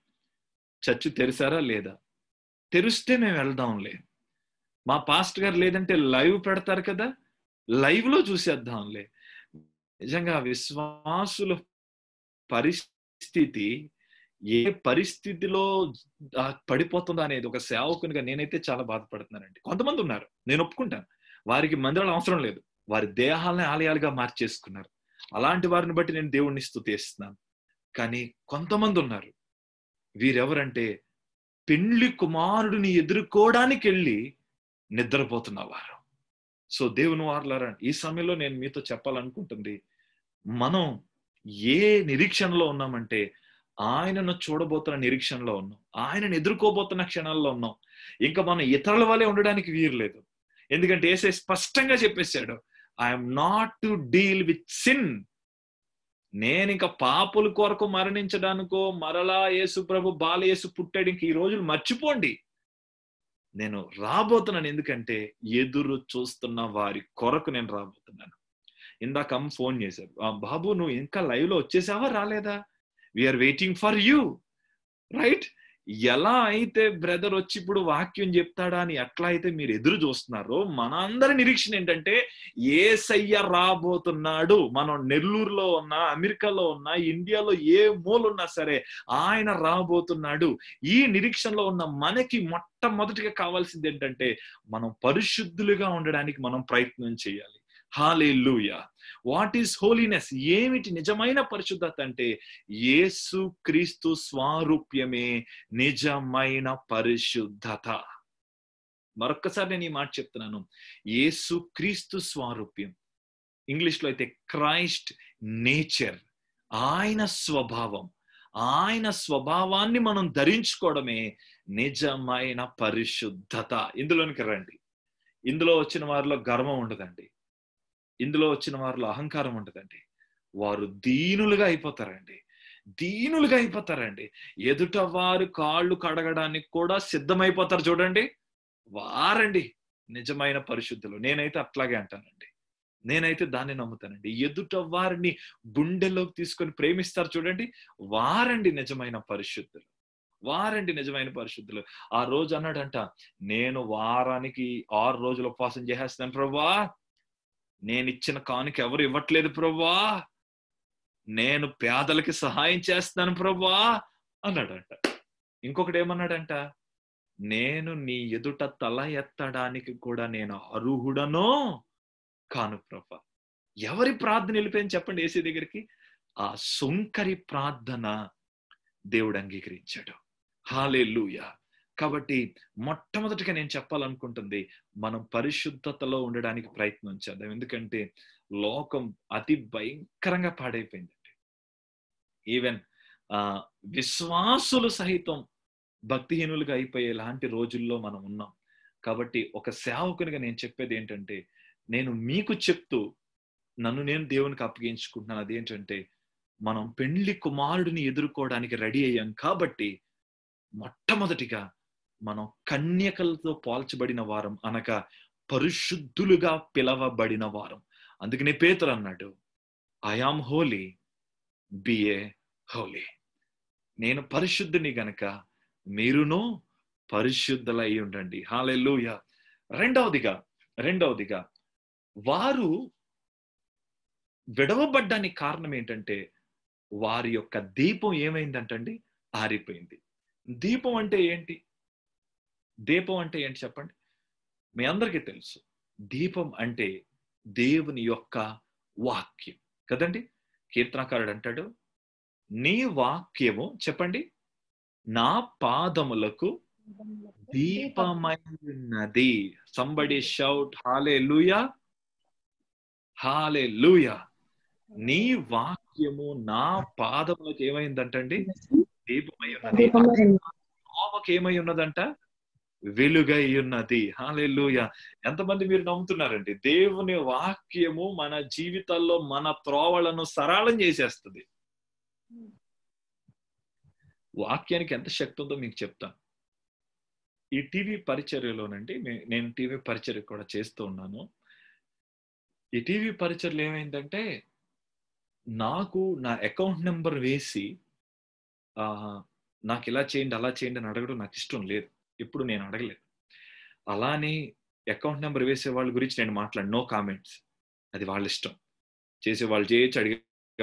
చర్చ్ తెరిసారా లేదా తెరిస్తే మేము వెళ్దాంలే మా పాస్ట్ గారు లేదంటే లైవ్ పెడతారు కదా లైవ్ లో చూసేద్దాంలే నిజంగా విశ్వాసుల పరిస్థితి ఏ పరిస్థితిలో పడిపోతుందో అనేది ఒక సేవకునిగా నేనైతే చాలా బాధపడుతున్నానండి కొంతమంది ఉన్నారు నేను ఒప్పుకుంటాను వారికి మందిరాలు అవసరం లేదు వారి దేహాలని ఆలయాలుగా మార్చేసుకున్నారు అలాంటి వారిని బట్టి నేను దేవుణ్ణి స్థుతిస్తున్నాను కానీ కొంతమంది ఉన్నారు వీరెవరంటే పెండ్లి కుమారుడిని ఎదుర్కోవడానికి వెళ్ళి నిద్రపోతున్నవారు సో దేవుని వారులారా ఈ సమయంలో నేను మీతో చెప్పాలనుకుంటుంది మనం ఏ నిరీక్షణలో ఉన్నామంటే ఆయనను చూడబోతున్న నిరీక్షణలో ఉన్నాం ఆయనను ఎదుర్కోబోతున్న క్షణాల్లో ఉన్నాం ఇంకా మనం ఇతరుల వల్లే ఉండడానికి వీరు లేదు ఎందుకంటే ఏసే స్పష్టంగా చెప్పేశాడు I'm not to deal with sin నేను ఇంకా పాపుల కొరకు మరణించడానికో మరలా యేసు ప్రభు బాలయేసు పుట్టాడు ఇంక ఈ రోజులు మర్చిపోండి నేను రాబోతున్నాను ఎందుకంటే ఎదురు చూస్తున్న వారి కొరకు నేను రాబోతున్నాను ఇందాక ఫోన్ చేశారు బాబు నువ్వు ఇంకా లైవ్ లో వచ్చేసావా రాలేదా we are waiting for you right ఎలా అయితే బ్రదర్ వచ్చి ఇప్పుడు వాక్యం చెప్తాడా అని ఎట్లా అయితే మీరు ఎదురు చూస్తున్నారో మన అందరి నిరీక్షణ ఏంటంటే ఏ సయ్య రాబోతున్నాడు మనం నెల్లూరులో ఉన్నా అమెరికాలో ఉన్నా ఇండియాలో ఏ మూలున్నా సరే ఆయన రాబోతున్నాడు ఈ నిరీక్షణలో ఉన్న మనకి మొట్టమొదటిగా కావాల్సింది ఏంటంటే మనం పరిశుద్ధులుగా ఉండడానికి మనం ప్రయత్నం చేయాలి హాలే లూయా వాట్ ఈస్ హోలీనెస్ ఏమిటి నిజమైన పరిశుద్ధత అంటే యేసు క్రీస్తు స్వారూప్యమే నిజమైన పరిశుద్ధత మరొక్కసారి నేను ఈ మాట చెప్తున్నాను యేసు క్రీస్తు స్వారూప్యం లో అయితే క్రైస్ట్ నేచర్ ఆయన స్వభావం ఆయన స్వభావాన్ని మనం ధరించుకోవడమే నిజమైన పరిశుద్ధత ఇందులోనికి రండి ఇందులో వచ్చిన వారిలో గర్వం ఉండదండి ఇందులో వచ్చిన వారిలో అహంకారం ఉంటుందండి వారు దీనులుగా అయిపోతారండి దీనులుగా అయిపోతారండి ఎదుట వారు కాళ్ళు కడగడానికి కూడా సిద్ధమైపోతారు చూడండి వారండి నిజమైన పరిశుద్ధులు నేనైతే అట్లాగే అంటానండి నేనైతే దాన్ని నమ్ముతానండి ఎదుట వారిని గుండెలోకి తీసుకొని ప్రేమిస్తారు చూడండి వారండి నిజమైన పరిశుద్ధులు వారండి నిజమైన పరిశుద్ధులు ఆ రోజు అన్నాడంట నేను వారానికి ఆరు రోజులు ఉపవాసం చేసేస్తాను ప్రభా నేను ఇచ్చిన కానుక ఎవరు ఇవ్వట్లేదు ప్రభా నేను పేదలకి సహాయం చేస్తున్నాను ప్రభా అన్నాడంట ఇంకొకటి ఏమన్నాడంట నేను నీ ఎదుట తల ఎత్తడానికి కూడా నేను అర్హుడనో కాను ప్రభా ఎవరి ప్రార్థన వెళ్ళిపోయింది చెప్పండి ఏసీ దగ్గరికి ఆ సుంకరి ప్రార్థన దేవుడు అంగీకరించాడు హాలే లూయా కాబట్టి మొట్టమొదటిగా నేను చెప్పాలనుకుంటుంది మనం పరిశుద్ధతలో ఉండడానికి ప్రయత్నం చేద్దాం ఎందుకంటే లోకం అతి భయంకరంగా పాడైపోయింది ఈవెన్ ఆ విశ్వాసులు సహితం భక్తిహీనులుగా అయిపోయే లాంటి రోజుల్లో మనం ఉన్నాం కాబట్టి ఒక సేవకునిగా నేను చెప్పేది ఏంటంటే నేను మీకు చెప్తూ నన్ను నేను దేవునికి అప్పగించుకుంటున్నాను అదేంటంటే మనం పెండ్లి కుమారుడిని ఎదుర్కోవడానికి రెడీ అయ్యాం కాబట్టి మొట్టమొదటిగా మనం కన్యకలతో పోల్చబడిన వారం అనగా పరిశుద్ధులుగా పిలవబడిన వారం అందుకనే పేతురు అన్నాడు I am holy be holy నేను పరిశుద్ధుని గనక మీరును పరిశుద్ధులై ఉండండి హాలెల్లుయ రెండవదిగా రెండవదిగా వారు విడవబడ్డానికి కారణం ఏంటంటే వారి యొక్క దీపం ఏమైందంటండి ఆరిపోయింది దీపం అంటే ఏంటి దీపం అంటే ఏంటి చెప్పండి మీ అందరికీ తెలుసు దీపం అంటే దేవుని యొక్క వాక్యం కదండి కీర్తనకారుడు అంటాడు నీ వాక్యము చెప్పండి నా పాదములకు దీపమైనది సంబడి షౌట్ హాలే లూయా హాలే లూయా నీ వాక్యము నా పాదములకు ఏమైందంటండి దీపమై ఉన్నది ఏమై ఉన్నదంట వెలుగై ఉన్నది హాలెల్లుయ ఎంతమంది మీరు నమ్ముతున్నారండి దేవుని వాక్యము మన జీవితాల్లో మన త్రోవలను సరళం చేసేస్తుంది వాక్యానికి ఎంత శక్తి ఉందో మీకు చెప్తాను ఈ టీవీ పరిచర్యలోనండి నేను టీవీ పరిచర్ కూడా చేస్తూ ఉన్నాను ఈ టీవీ పరిచర్లు ఏమైందంటే నాకు నా అకౌంట్ నెంబర్ వేసి నాకు ఇలా చేయండి అలా చేయండి అని అడగడం నాకు ఇష్టం లేదు ఇప్పుడు నేను అడగలేదు అలానే అకౌంట్ నెంబర్ వేసే వాళ్ళ గురించి నేను మాట్లాడి నో కామెంట్స్ అది వాళ్ళ ఇష్టం చేసే వాళ్ళు చేయొచ్చు అడిగే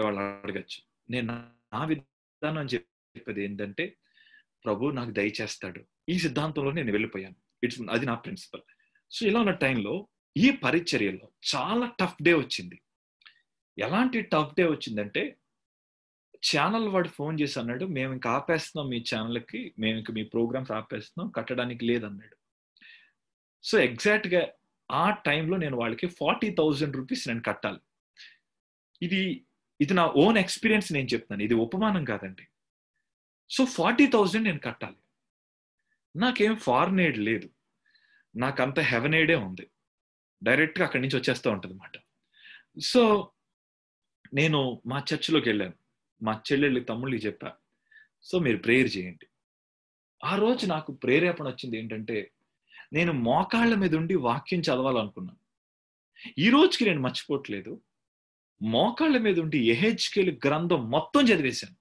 వాళ్ళు అడగచ్చు నేను నా విధానం చెప్పేది ఏంటంటే ప్రభు నాకు దయచేస్తాడు ఈ సిద్ధాంతంలో నేను వెళ్ళిపోయాను ఇట్స్ అది నా ప్రిన్సిపల్ సో ఇలా ఉన్న టైంలో ఈ పరిచర్యలో చాలా టఫ్ డే వచ్చింది ఎలాంటి టఫ్ డే వచ్చిందంటే ఛానల్ వాడు ఫోన్ చేసి అన్నాడు మేము ఇంకా ఆపేస్తున్నాం మీ ఛానల్కి మేము ఇంకా మీ ప్రోగ్రామ్స్ ఆపేస్తున్నాం కట్టడానికి లేదన్నాడు సో ఎగ్జాక్ట్గా ఆ టైంలో నేను వాళ్ళకి ఫార్టీ థౌజండ్ రూపీస్ నేను కట్టాలి ఇది ఇది నా ఓన్ ఎక్స్పీరియన్స్ నేను చెప్తాను ఇది ఉపమానం కాదండి సో ఫార్టీ థౌజండ్ నేను కట్టాలి నాకేం ఫారెన్ ఎయిడ్ లేదు నాకంత హెవెన్ ఎయిడే ఉంది డైరెక్ట్గా అక్కడి నుంచి వచ్చేస్తూ ఉంటుంది అన్నమాట సో నేను మా చర్చిలోకి వెళ్ళాను మా చెల్లెళ్ళు తమ్ముళ్ళకి చెప్పా సో మీరు ప్రేయర్ చేయండి ఆ రోజు నాకు ప్రేరేపణ వచ్చింది ఏంటంటే నేను మోకాళ్ళ మీద ఉండి వాక్యం చదవాలనుకున్నాను ఈ రోజుకి నేను మర్చిపోవట్లేదు మోకాళ్ళ మీద ఉండి ఎహెచ్కేల్ గ్రంథం మొత్తం చదివేశాను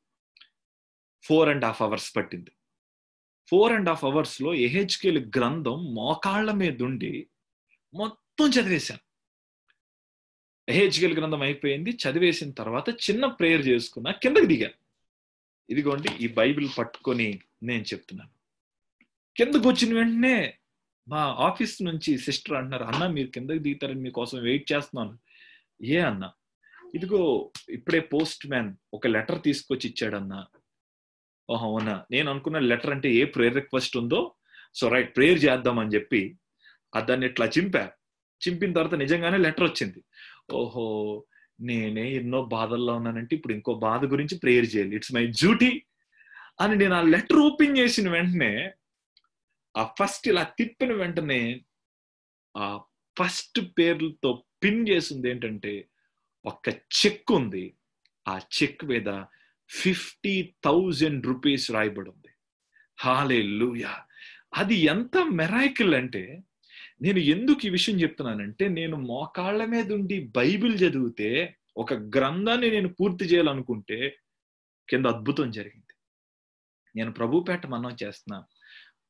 ఫోర్ అండ్ హాఫ్ అవర్స్ పట్టింది ఫోర్ అండ్ హాఫ్ అవర్స్లో ఎహెచ్కేల్ గ్రంథం మోకాళ్ళ మీద ఉండి మొత్తం చదివేశాను హెచ్కెల్ గ్రంథం అయిపోయింది చదివేసిన తర్వాత చిన్న ప్రేయర్ చేసుకున్నా కిందకి దిగా ఇదిగోండి ఈ బైబిల్ పట్టుకొని నేను చెప్తున్నాను కిందకు వచ్చిన వెంటనే మా ఆఫీస్ నుంచి సిస్టర్ అంటున్నారు అన్న మీరు కిందకి దిగుతారని మీకోసం వెయిట్ చేస్తున్నాను ఏ అన్న ఇదిగో ఇప్పుడే పోస్ట్ మ్యాన్ ఒక లెటర్ తీసుకొచ్చి అన్న ఓహో అవునా నేను అనుకున్న లెటర్ అంటే ఏ ప్రేయర్ రిక్వెస్ట్ ఉందో సో రైట్ ప్రేయర్ చేద్దామని చెప్పి దాన్ని ఇట్లా చింపా చింపిన తర్వాత నిజంగానే లెటర్ వచ్చింది ఓహో నేనే ఎన్నో బాధల్లో ఉన్నానంటే ఇప్పుడు ఇంకో బాధ గురించి ప్రేయర్ చేయాలి ఇట్స్ మై డ్యూటీ అని నేను ఆ లెటర్ ఓపెన్ చేసిన వెంటనే ఆ ఫస్ట్ ఇలా తిప్పిన వెంటనే ఆ ఫస్ట్ పేర్లతో పిన్ చేసింది ఏంటంటే ఒక చెక్ ఉంది ఆ చెక్ మీద ఫిఫ్టీ థౌజండ్ రూపీస్ రాయబడి ఉంది హాలే లూయా అది ఎంత మెరాయికల్ అంటే నేను ఎందుకు ఈ విషయం చెప్తున్నానంటే నేను మోకాళ్ళ మీద ఉండి బైబిల్ చదివితే ఒక గ్రంథాన్ని నేను పూర్తి చేయాలనుకుంటే కింద అద్భుతం జరిగింది నేను ప్రభుపేట మనం చేస్తున్నా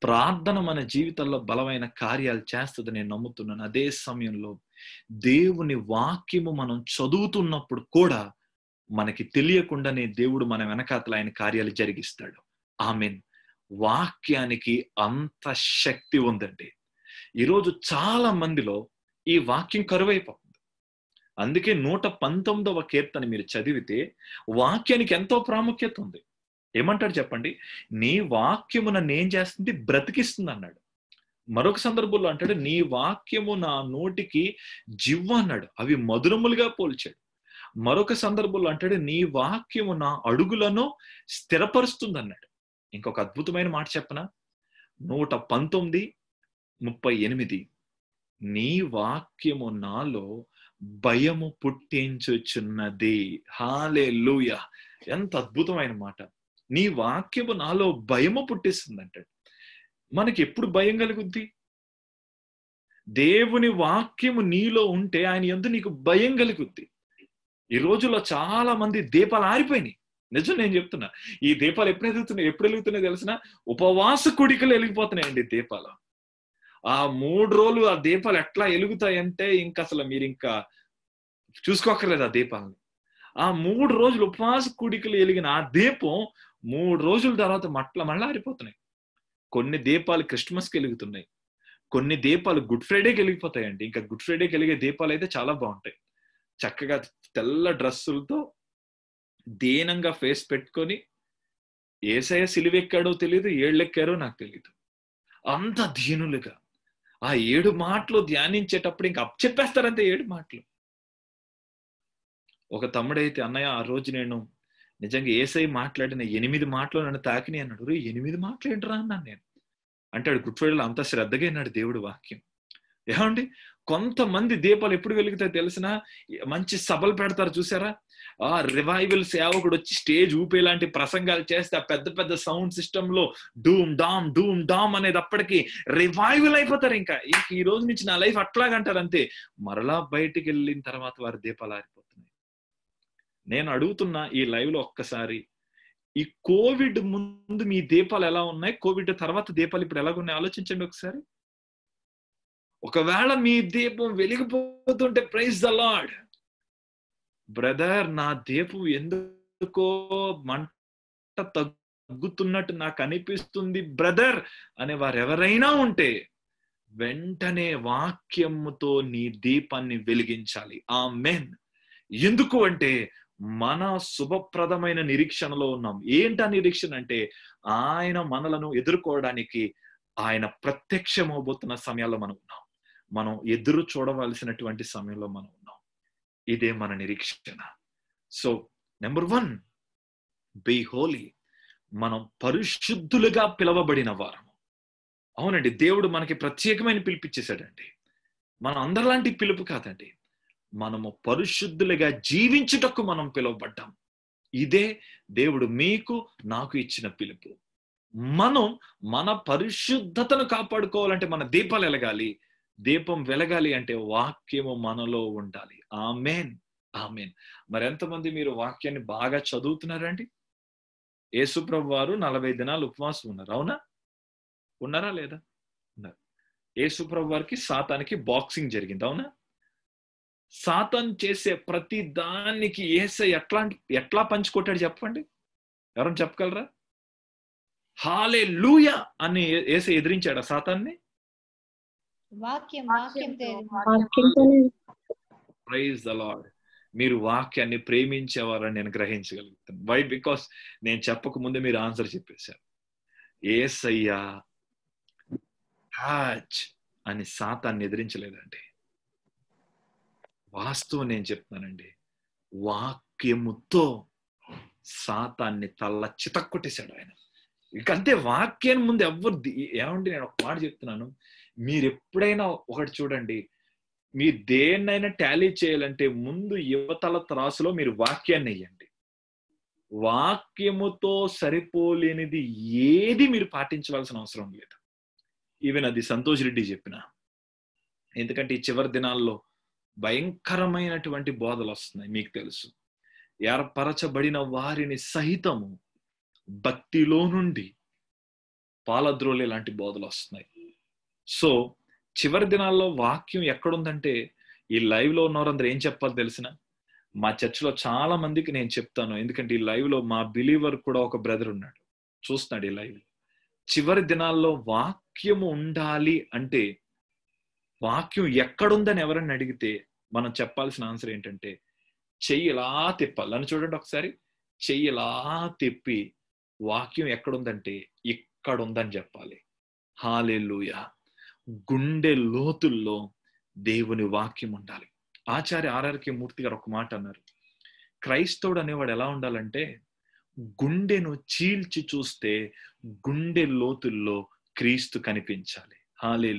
ప్రార్థన మన జీవితంలో బలమైన కార్యాలు చేస్తుంది నేను నమ్ముతున్నాను అదే సమయంలో దేవుని వాక్యము మనం చదువుతున్నప్పుడు కూడా మనకి తెలియకుండానే దేవుడు మన వెనకాతల ఆయన కార్యాలు జరిగిస్తాడు ఆమెన్ వాక్యానికి అంత శక్తి ఉందండి ఈరోజు చాలా మందిలో ఈ వాక్యం కరువైపోతుంది అందుకే నూట పంతొమ్మిదవ కీర్తన మీరు చదివితే వాక్యానికి ఎంతో ప్రాముఖ్యత ఉంది ఏమంటాడు చెప్పండి నీ వాక్యము నన్ను ఏం చేస్తుంది బ్రతికిస్తుంది అన్నాడు మరొక సందర్భంలో అంటాడు నీ వాక్యము నా నోటికి జివ్వు అన్నాడు అవి మధురములుగా పోల్చాడు మరొక సందర్భంలో అంటాడు నీ వాక్యము నా అడుగులను స్థిరపరుస్తుంది అన్నాడు ఇంకొక అద్భుతమైన మాట చెప్పనా నూట పంతొమ్మిది ముప్పై ఎనిమిది నీ వాక్యము నాలో భయము పుట్టించుచున్నది హాలే లూయ ఎంత అద్భుతమైన మాట నీ వాక్యము నాలో భయము పుట్టిస్తుంది అంటాడు మనకి ఎప్పుడు భయం కలుగుద్ది దేవుని వాక్యము నీలో ఉంటే ఆయన ఎందు నీకు భయం కలుగుద్ది ఈ రోజుల్లో చాలా మంది దీపాలు ఆరిపోయినాయి నిజం నేను చెప్తున్నా ఈ దీపాలు ఎప్పుడు ఎదుగుతున్నాయి ఎప్పుడు వెలుగుతున్నాయి తెలిసిన ఉపవాస కుడికలు వెలిగిపోతున్నాయండి దీపాలు ఆ మూడు రోజులు ఆ దీపాలు ఎట్లా ఎలుగుతాయంటే ఇంకా అసలు మీరు ఇంకా చూసుకోకర్లేదు ఆ దీపాలని ఆ మూడు రోజులు ఉపవాస కుడికలు ఎలిగిన ఆ దీపం మూడు రోజుల తర్వాత మట్ల మళ్ళీ ఆరిపోతున్నాయి కొన్ని దీపాలు క్రిస్మస్కి వెలుగుతున్నాయి కొన్ని దీపాలు గుడ్ ఫ్రైడేకి వెలిగిపోతాయండి ఇంకా గుడ్ ఫ్రైడేకి వెలిగే దీపాలు అయితే చాలా బాగుంటాయి చక్కగా తెల్ల డ్రెస్సులతో దీనంగా ఫేస్ పెట్టుకొని ఏసయ సిలువెక్కాడో తెలియదు ఏళ్ళెక్కారో నాకు తెలియదు అంత దీనులుగా ఆ ఏడు మాటలు ధ్యానించేటప్పుడు ఇంకా చెప్పేస్తారంతే ఏడు మాటలు ఒక తమ్ముడైతే అన్నయ్య ఆ రోజు నేను నిజంగా ఏసై మాట్లాడిన ఎనిమిది మాటలు నన్ను తాకినాయి అన్నాడు ఎనిమిది మాటలు ఏంటరా అన్నాను నేను అంటాడు గుడ్ అంత శ్రద్ధగా అన్నాడు దేవుడు వాక్యం ఏమండి కొంతమంది దీపాలు ఎప్పుడు వెలుగుతాయి తెలిసిన మంచి సభలు పెడతారు చూసారా ఆ రివైవల్ సేవకుడు వచ్చి స్టేజ్ ఊపే లాంటి ప్రసంగాలు చేస్తే ఆ పెద్ద పెద్ద సౌండ్ సిస్టమ్ లో డూమ్ డామ్ డూమ్ డామ్ అనేది అప్పటికి రివైవల్ అయిపోతారు ఇంకా ఈ రోజు నుంచి నా లైఫ్ అట్లాగంటారు అంతే మరలా బయటికి వెళ్ళిన తర్వాత వారి దీపాలు ఆరిపోతున్నాయి నేను అడుగుతున్న ఈ లైవ్ లో ఒక్కసారి ఈ కోవిడ్ ముందు మీ దీపాలు ఎలా ఉన్నాయి కోవిడ్ తర్వాత దీపాలు ఇప్పుడు ఎలాగున్నాయి ఆలోచించండి ఒకసారి ఒకవేళ మీ దీపం వెలిగిపోతుంటే ప్రైజ్ ద లాడ్ బ్రదర్ నా దీపం ఎందుకో మంట తగ్గుతున్నట్టు నాకు అనిపిస్తుంది బ్రదర్ అనే వారు ఎవరైనా ఉంటే వెంటనే వాక్యముతో నీ దీపాన్ని వెలిగించాలి ఆ మెన్ ఎందుకు అంటే మన శుభప్రదమైన నిరీక్షణలో ఉన్నాం ఆ నిరీక్షణ అంటే ఆయన మనలను ఎదుర్కోవడానికి ఆయన ప్రత్యక్షమవబోతున్న సమయాల్లో మనం ఉన్నాం మనం ఎదురు చూడవలసినటువంటి సమయంలో మనం ఉన్నాం ఇదే మన నిరీక్షణ so number one be holy మనం పరిశుద్ధులుగా పిలవబడిన వారము అవునండి దేవుడు మనకి ప్రత్యేకమైన పిలిపిచ్చేశాడండి మనం అందరిలాంటి పిలుపు కాదండి మనము పరిశుద్ధులుగా జీవించుటకు మనం పిలువబడ్డాం ఇదే దేవుడు మీకు నాకు ఇచ్చిన పిలుపు మనం మన పరిశుద్ధతను కాపాడుకోవాలంటే మన దీపాలు ఎలగాలి దీపం వెలగాలి అంటే వాక్యము మనలో ఉండాలి ఆమెన్ ఆమెన్ మరి ఎంతమంది మీరు వాక్యాన్ని బాగా చదువుతున్నారండి యేసుప్రభు వారు నలభై దినాలు ఉపవాసం ఉన్నారు అవునా ఉన్నారా లేదా ఉన్నారు యేసుప్రభు వారికి సాతానికి బాక్సింగ్ జరిగింది అవునా సాతాన్ చేసే ప్రతి దానికి ఏస ఎట్లా ఎట్లా పంచుకొట్టాడు చెప్పండి ఎవరైనా చెప్పగలరా హాలే లూయా అని ఏస ఎదిరించాడా సాతాన్ని వాక్యం ప్రైజ్ ద మీరు వాక్యాన్ని ప్రేమించేవారని నేను గ్రహించగలుగుతాను వై బికాస్ నేను చెప్పక ముందే మీరు ఆన్సర్ చెప్పేశారు ఏసయ్యా హ్యాచ్ అని సాతాన్ని ఎదిరించలేదండి వాస్తవం నేను చెప్తున్నానండి వాక్యముతో సాతాన్ని తల్ల చితక్కొట్టేశాడు ఆయన అంతే వాక్యం ముందు ఎవరు ఏమంటే నేను ఒక మాట చెప్తున్నాను మీరు ఎప్పుడైనా ఒకటి చూడండి మీ దేన్నైనా టాలీ చేయాలంటే ముందు యువతల త్రాసులో మీరు వాక్యాన్ని వేయండి వాక్యముతో సరిపోలేనిది ఏది మీరు పాటించవలసిన అవసరం లేదు ఈవెన్ అది సంతోష్ రెడ్డి చెప్పిన ఎందుకంటే ఈ చివరి దినాల్లో భయంకరమైనటువంటి బోధలు వస్తున్నాయి మీకు తెలుసు ఏర్పరచబడిన వారిని సహితము భక్తిలో నుండి పాలద్రోలే లాంటి బోధలు వస్తున్నాయి సో చివరి దినాల్లో వాక్యం ఎక్కడుందంటే ఈ లైవ్లో ఉన్నవారందరూ ఏం చెప్పాలి తెలిసిన మా చర్చిలో చాలా మందికి నేను చెప్తాను ఎందుకంటే ఈ లైవ్లో మా బిలీవర్ కూడా ఒక బ్రదర్ ఉన్నాడు చూస్తున్నాడు ఈ లైవ్ చివరి దినాల్లో వాక్యము ఉండాలి అంటే వాక్యం ఎక్కడుందని ఎవరన్నా అడిగితే మనం చెప్పాల్సిన ఆన్సర్ ఏంటంటే చెయ్యి తిప్పాలి అని చూడండి ఒకసారి చెయ్యి తిప్పి వాక్యం ఎక్కడుందంటే ఇక్కడుందని చెప్పాలి హాలెల్లుయా గుండె లోతుల్లో దేవుని వాక్యం ఉండాలి ఆచార్య ఆర్ఆర్కే మూర్తి గారు ఒక మాట అన్నారు క్రైస్తవుడు అనేవాడు ఎలా ఉండాలంటే గుండెను చీల్చి చూస్తే గుండె లోతుల్లో క్రీస్తు కనిపించాలి హాలే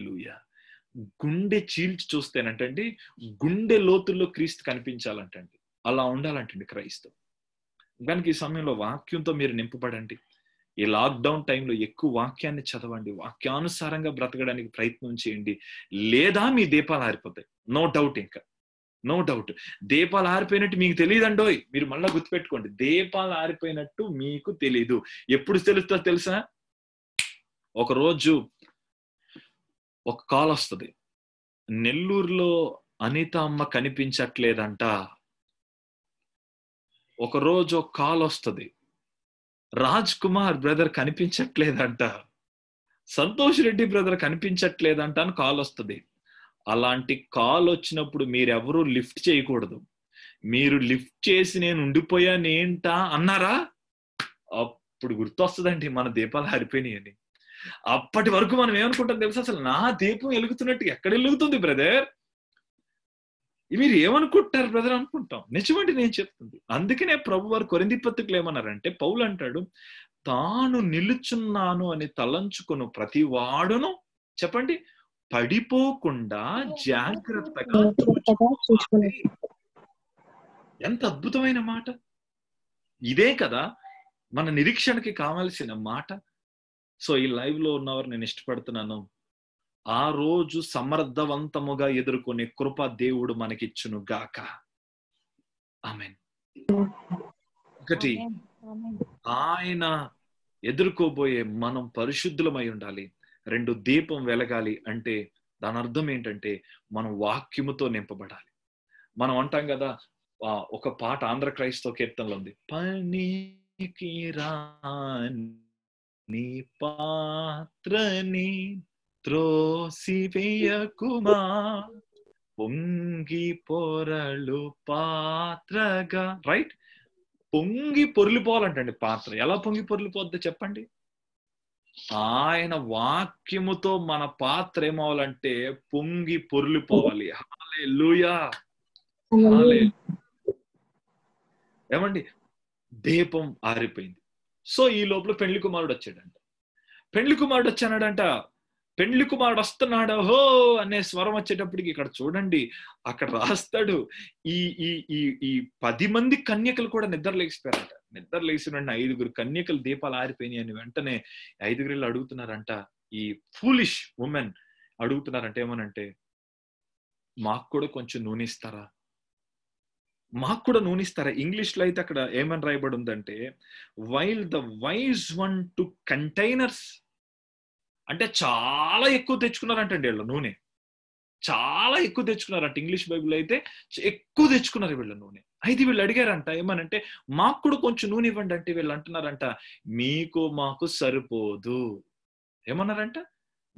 గుండె చీల్చి చూస్తేనంటండి గుండె లోతుల్లో క్రీస్తు కనిపించాలంటండి అలా ఉండాలంటండి క్రైస్తవు దానికి ఈ సమయంలో వాక్యంతో మీరు నింపబడండి ఈ లాక్డౌన్ టైంలో ఎక్కువ వాక్యాన్ని చదవండి వాక్యానుసారంగా బ్రతకడానికి ప్రయత్నం చేయండి లేదా మీ దీపాలు ఆరిపోతాయి నో డౌట్ ఇంకా నో డౌట్ దీపాలు ఆరిపోయినట్టు మీకు తెలియదండోయ్ మీరు మళ్ళీ గుర్తుపెట్టుకోండి దీపాలు ఆరిపోయినట్టు మీకు తెలీదు ఎప్పుడు తెలుస్తుందో తెలుసా ఒకరోజు ఒక కాల్ వస్తుంది నెల్లూరులో అనిత అమ్మ కనిపించట్లేదంట ఒకరోజు ఒక కాల్ వస్తుంది రాజ్ కుమార్ బ్రదర్ కనిపించట్లేదంట సంతోష్ రెడ్డి బ్రదర్ కనిపించట్లేదంట అని కాల్ వస్తుంది అలాంటి కాల్ వచ్చినప్పుడు మీరెవరూ లిఫ్ట్ చేయకూడదు మీరు లిఫ్ట్ చేసి నేను ఉండిపోయాను ఏంటా అన్నారా అప్పుడు గుర్తొస్తుందండి మన దీపాలు హరిపోయినాయని అప్పటి వరకు మనం ఏమనుకుంటాం తెలుసు అసలు నా దీపం వెలుగుతున్నట్టు ఎక్కడ వెలుగుతుంది బ్రదర్ మీరు ఏమనుకుంటారు బ్రదర్ అనుకుంటాం నిజమండి నేను చెప్తుంది అందుకనే ప్రభు వారు కొరింది పత్రికలు ఏమన్నారంటే పౌలు అంటాడు తాను నిలుచున్నాను అని తలంచుకును ప్రతి వాడును చెప్పండి పడిపోకుండా జాగ్రత్తగా ఎంత అద్భుతమైన మాట ఇదే కదా మన నిరీక్షణకి కావాల్సిన మాట సో ఈ లైవ్ లో ఉన్నవారు నేను ఇష్టపడుతున్నాను ఆ రోజు సమర్థవంతముగా ఎదుర్కొనే కృప దేవుడు మనకిచ్చును గాక ఆమెన్ ఒకటి ఆయన ఎదుర్కోబోయే మనం పరిశుద్ధులమై ఉండాలి రెండు దీపం వెలగాలి అంటే దాని అర్థం ఏంటంటే మనం వాక్యముతో నింపబడాలి మనం అంటాం కదా ఒక పాట ఆంధ్ర క్రైస్తవ కీర్తనలో ఉంది పనికి నీ పాత్రని త్రోసివేయకుమా పొంగి పొరలు పాత్రగా రైట్ పొంగి పొరిలిపోవాలంటండి పాత్ర ఎలా పొంగి పొరిలిపోద్దో చెప్పండి ఆయన వాక్యముతో మన పాత్ర ఏమవాలంటే పొంగి పొరిలిపోవాలి హాలే లూయా ఏమండి దీపం ఆరిపోయింది సో ఈ లోపల పెండ్లి కుమారుడు వచ్చాడంట పెండ్లి కుమారుడు వచ్చానడంట పెండ్లి కుమారుడు వస్తున్నాడు హో అనే స్వరం వచ్చేటప్పటికి ఇక్కడ చూడండి అక్కడ రాస్తాడు ఈ ఈ ఈ ఈ పది మంది కన్యకలు కూడా నిద్ర లేచిపోయారంట నిద్ర లేచిన ఐదుగురు కన్యకలు దీపాలు ఆరిపోయినాయి అని వెంటనే ఐదుగురు అడుగుతున్నారంట ఈ ఫూలిష్ ఉమెన్ అడుగుతున్నారంట ఏమనంటే మాకు కూడా కొంచెం నూనె ఇస్తారా మాకు కూడా నూనె ఇస్తారా ఇంగ్లీష్ లో అయితే అక్కడ ఏమని రాయబడి ఉందంటే while the wise one two containers అంటే చాలా ఎక్కువ తెచ్చుకున్నారంటండి వీళ్ళ నూనె చాలా ఎక్కువ తెచ్చుకున్నారంట ఇంగ్లీష్ బైబిల్ అయితే ఎక్కువ తెచ్చుకున్నారు వీళ్ళ నూనె అయితే వీళ్ళు అడిగారంట ఏమనంటే మాకు కూడా కొంచెం నూనె ఇవ్వండి అంటే వీళ్ళు అంటున్నారంట మీకు మాకు సరిపోదు ఏమన్నారంట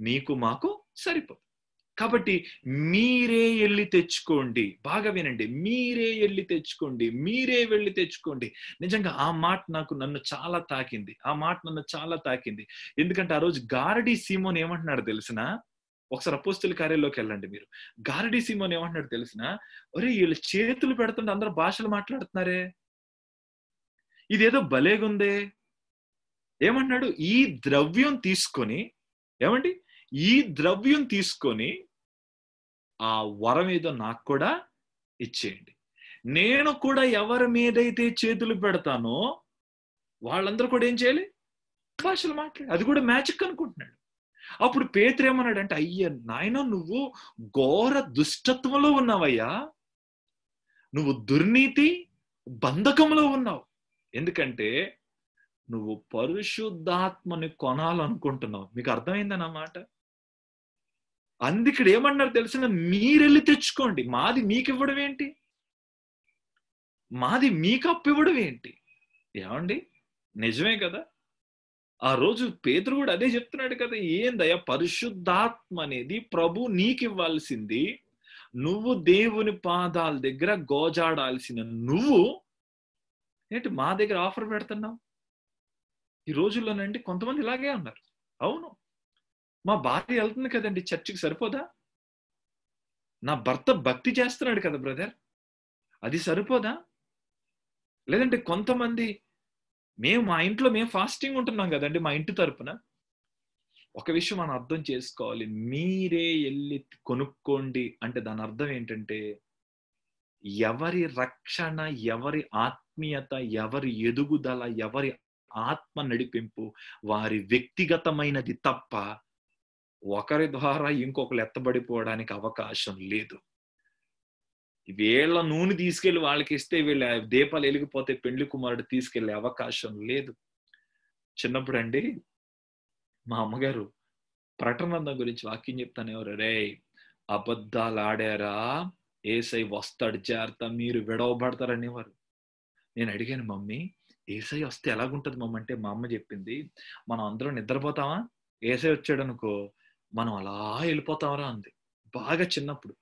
మీకు మాకు సరిపోదు కాబట్టి మీరే వెళ్ళి తెచ్చుకోండి బాగా వినండి మీరే వెళ్ళి తెచ్చుకోండి మీరే వెళ్ళి తెచ్చుకోండి నిజంగా ఆ మాట నాకు నన్ను చాలా తాకింది ఆ మాట నన్ను చాలా తాకింది ఎందుకంటే ఆ రోజు గారడీ సీమోన్ ఏమంటున్నాడు తెలిసిన ఒకసారి అపోస్తుల కార్యాలలోకి వెళ్ళండి మీరు గారడీ సీమోన్ ఏమంటున్నాడు తెలిసిన ఒరే వీళ్ళు చేతులు పెడుతుంటే అందరు భాషలు మాట్లాడుతున్నారే ఇదేదో భలేగుందే ఏమంటున్నాడు ఈ ద్రవ్యం తీసుకొని ఏమండి ఈ ద్రవ్యం తీసుకొని ఆ వరం ఏదో నాకు కూడా ఇచ్చేయండి నేను కూడా ఎవరి మీదైతే చేతులు పెడతానో వాళ్ళందరూ కూడా ఏం చేయాలి భాషలు మాట్లాడి అది కూడా మ్యాజిక్ అనుకుంటున్నాడు అప్పుడు ఏమన్నాడు అంటే అయ్య నాయన నువ్వు ఘోర దుష్టత్వంలో ఉన్నావయ్యా నువ్వు దుర్నీతి బంధకంలో ఉన్నావు ఎందుకంటే నువ్వు పరిశుద్ధాత్మని కొనాలనుకుంటున్నావు మీకు అర్థమైందన్నమాట అందుకు ఏమన్నారు తెలిసిన మీరెళ్ళి తెచ్చుకోండి మాది మీకు ఇవ్వడం ఏంటి మాది మీకు అప్పు ఇవ్వడం ఏంటి ఏమండి నిజమే కదా ఆ రోజు పేదరు కూడా అదే చెప్తున్నాడు కదా ఏందయ్యా పరిశుద్ధాత్మ అనేది ప్రభు నీకు ఇవ్వాల్సింది నువ్వు దేవుని పాదాల దగ్గర గోజాడాల్సిన నువ్వు ఏంటి మా దగ్గర ఆఫర్ పెడుతున్నావు ఈ రోజుల్లోనండి కొంతమంది ఇలాగే ఉన్నారు అవును మా భార్య వెళ్తుంది కదండి చర్చికి సరిపోదా నా భర్త భక్తి చేస్తున్నాడు కదా బ్రదర్ అది సరిపోదా లేదంటే కొంతమంది మేము మా ఇంట్లో మేము ఫాస్టింగ్ ఉంటున్నాం కదండి మా ఇంటి తరపున ఒక విషయం మనం అర్థం చేసుకోవాలి మీరే వెళ్ళి కొనుక్కోండి అంటే దాని అర్థం ఏంటంటే ఎవరి రక్షణ ఎవరి ఆత్మీయత ఎవరి ఎదుగుదల ఎవరి ఆత్మ నడిపింపు వారి వ్యక్తిగతమైనది తప్ప ఒకరి ద్వారా ఇంకొకరు ఎత్తబడిపోవడానికి అవకాశం లేదు వీళ్ళ నూనె తీసుకెళ్లి వాళ్ళకి ఇస్తే వీళ్ళ దీపాలు వెలిగిపోతే పెండ్లి కుమారుడు తీసుకెళ్లే అవకాశం లేదు చిన్నప్పుడు అండి మా అమ్మగారు ప్రటనందం గురించి వాక్యం ఎవరు రే అబద్ధాలు ఆడారా ఏసై వస్తాడు జాగ్రత్త మీరు విడవబడతారనేవారు నేను అడిగాను మమ్మీ ఏసై వస్తే ఎలాగుంటది మమ్మంటే మా అమ్మ చెప్పింది మనం అందరం నిద్రపోతామా ఏసై వచ్చాడు అనుకో మనం అలా వెళ్ళిపోతామరా అంది బాగా చిన్నప్పుడు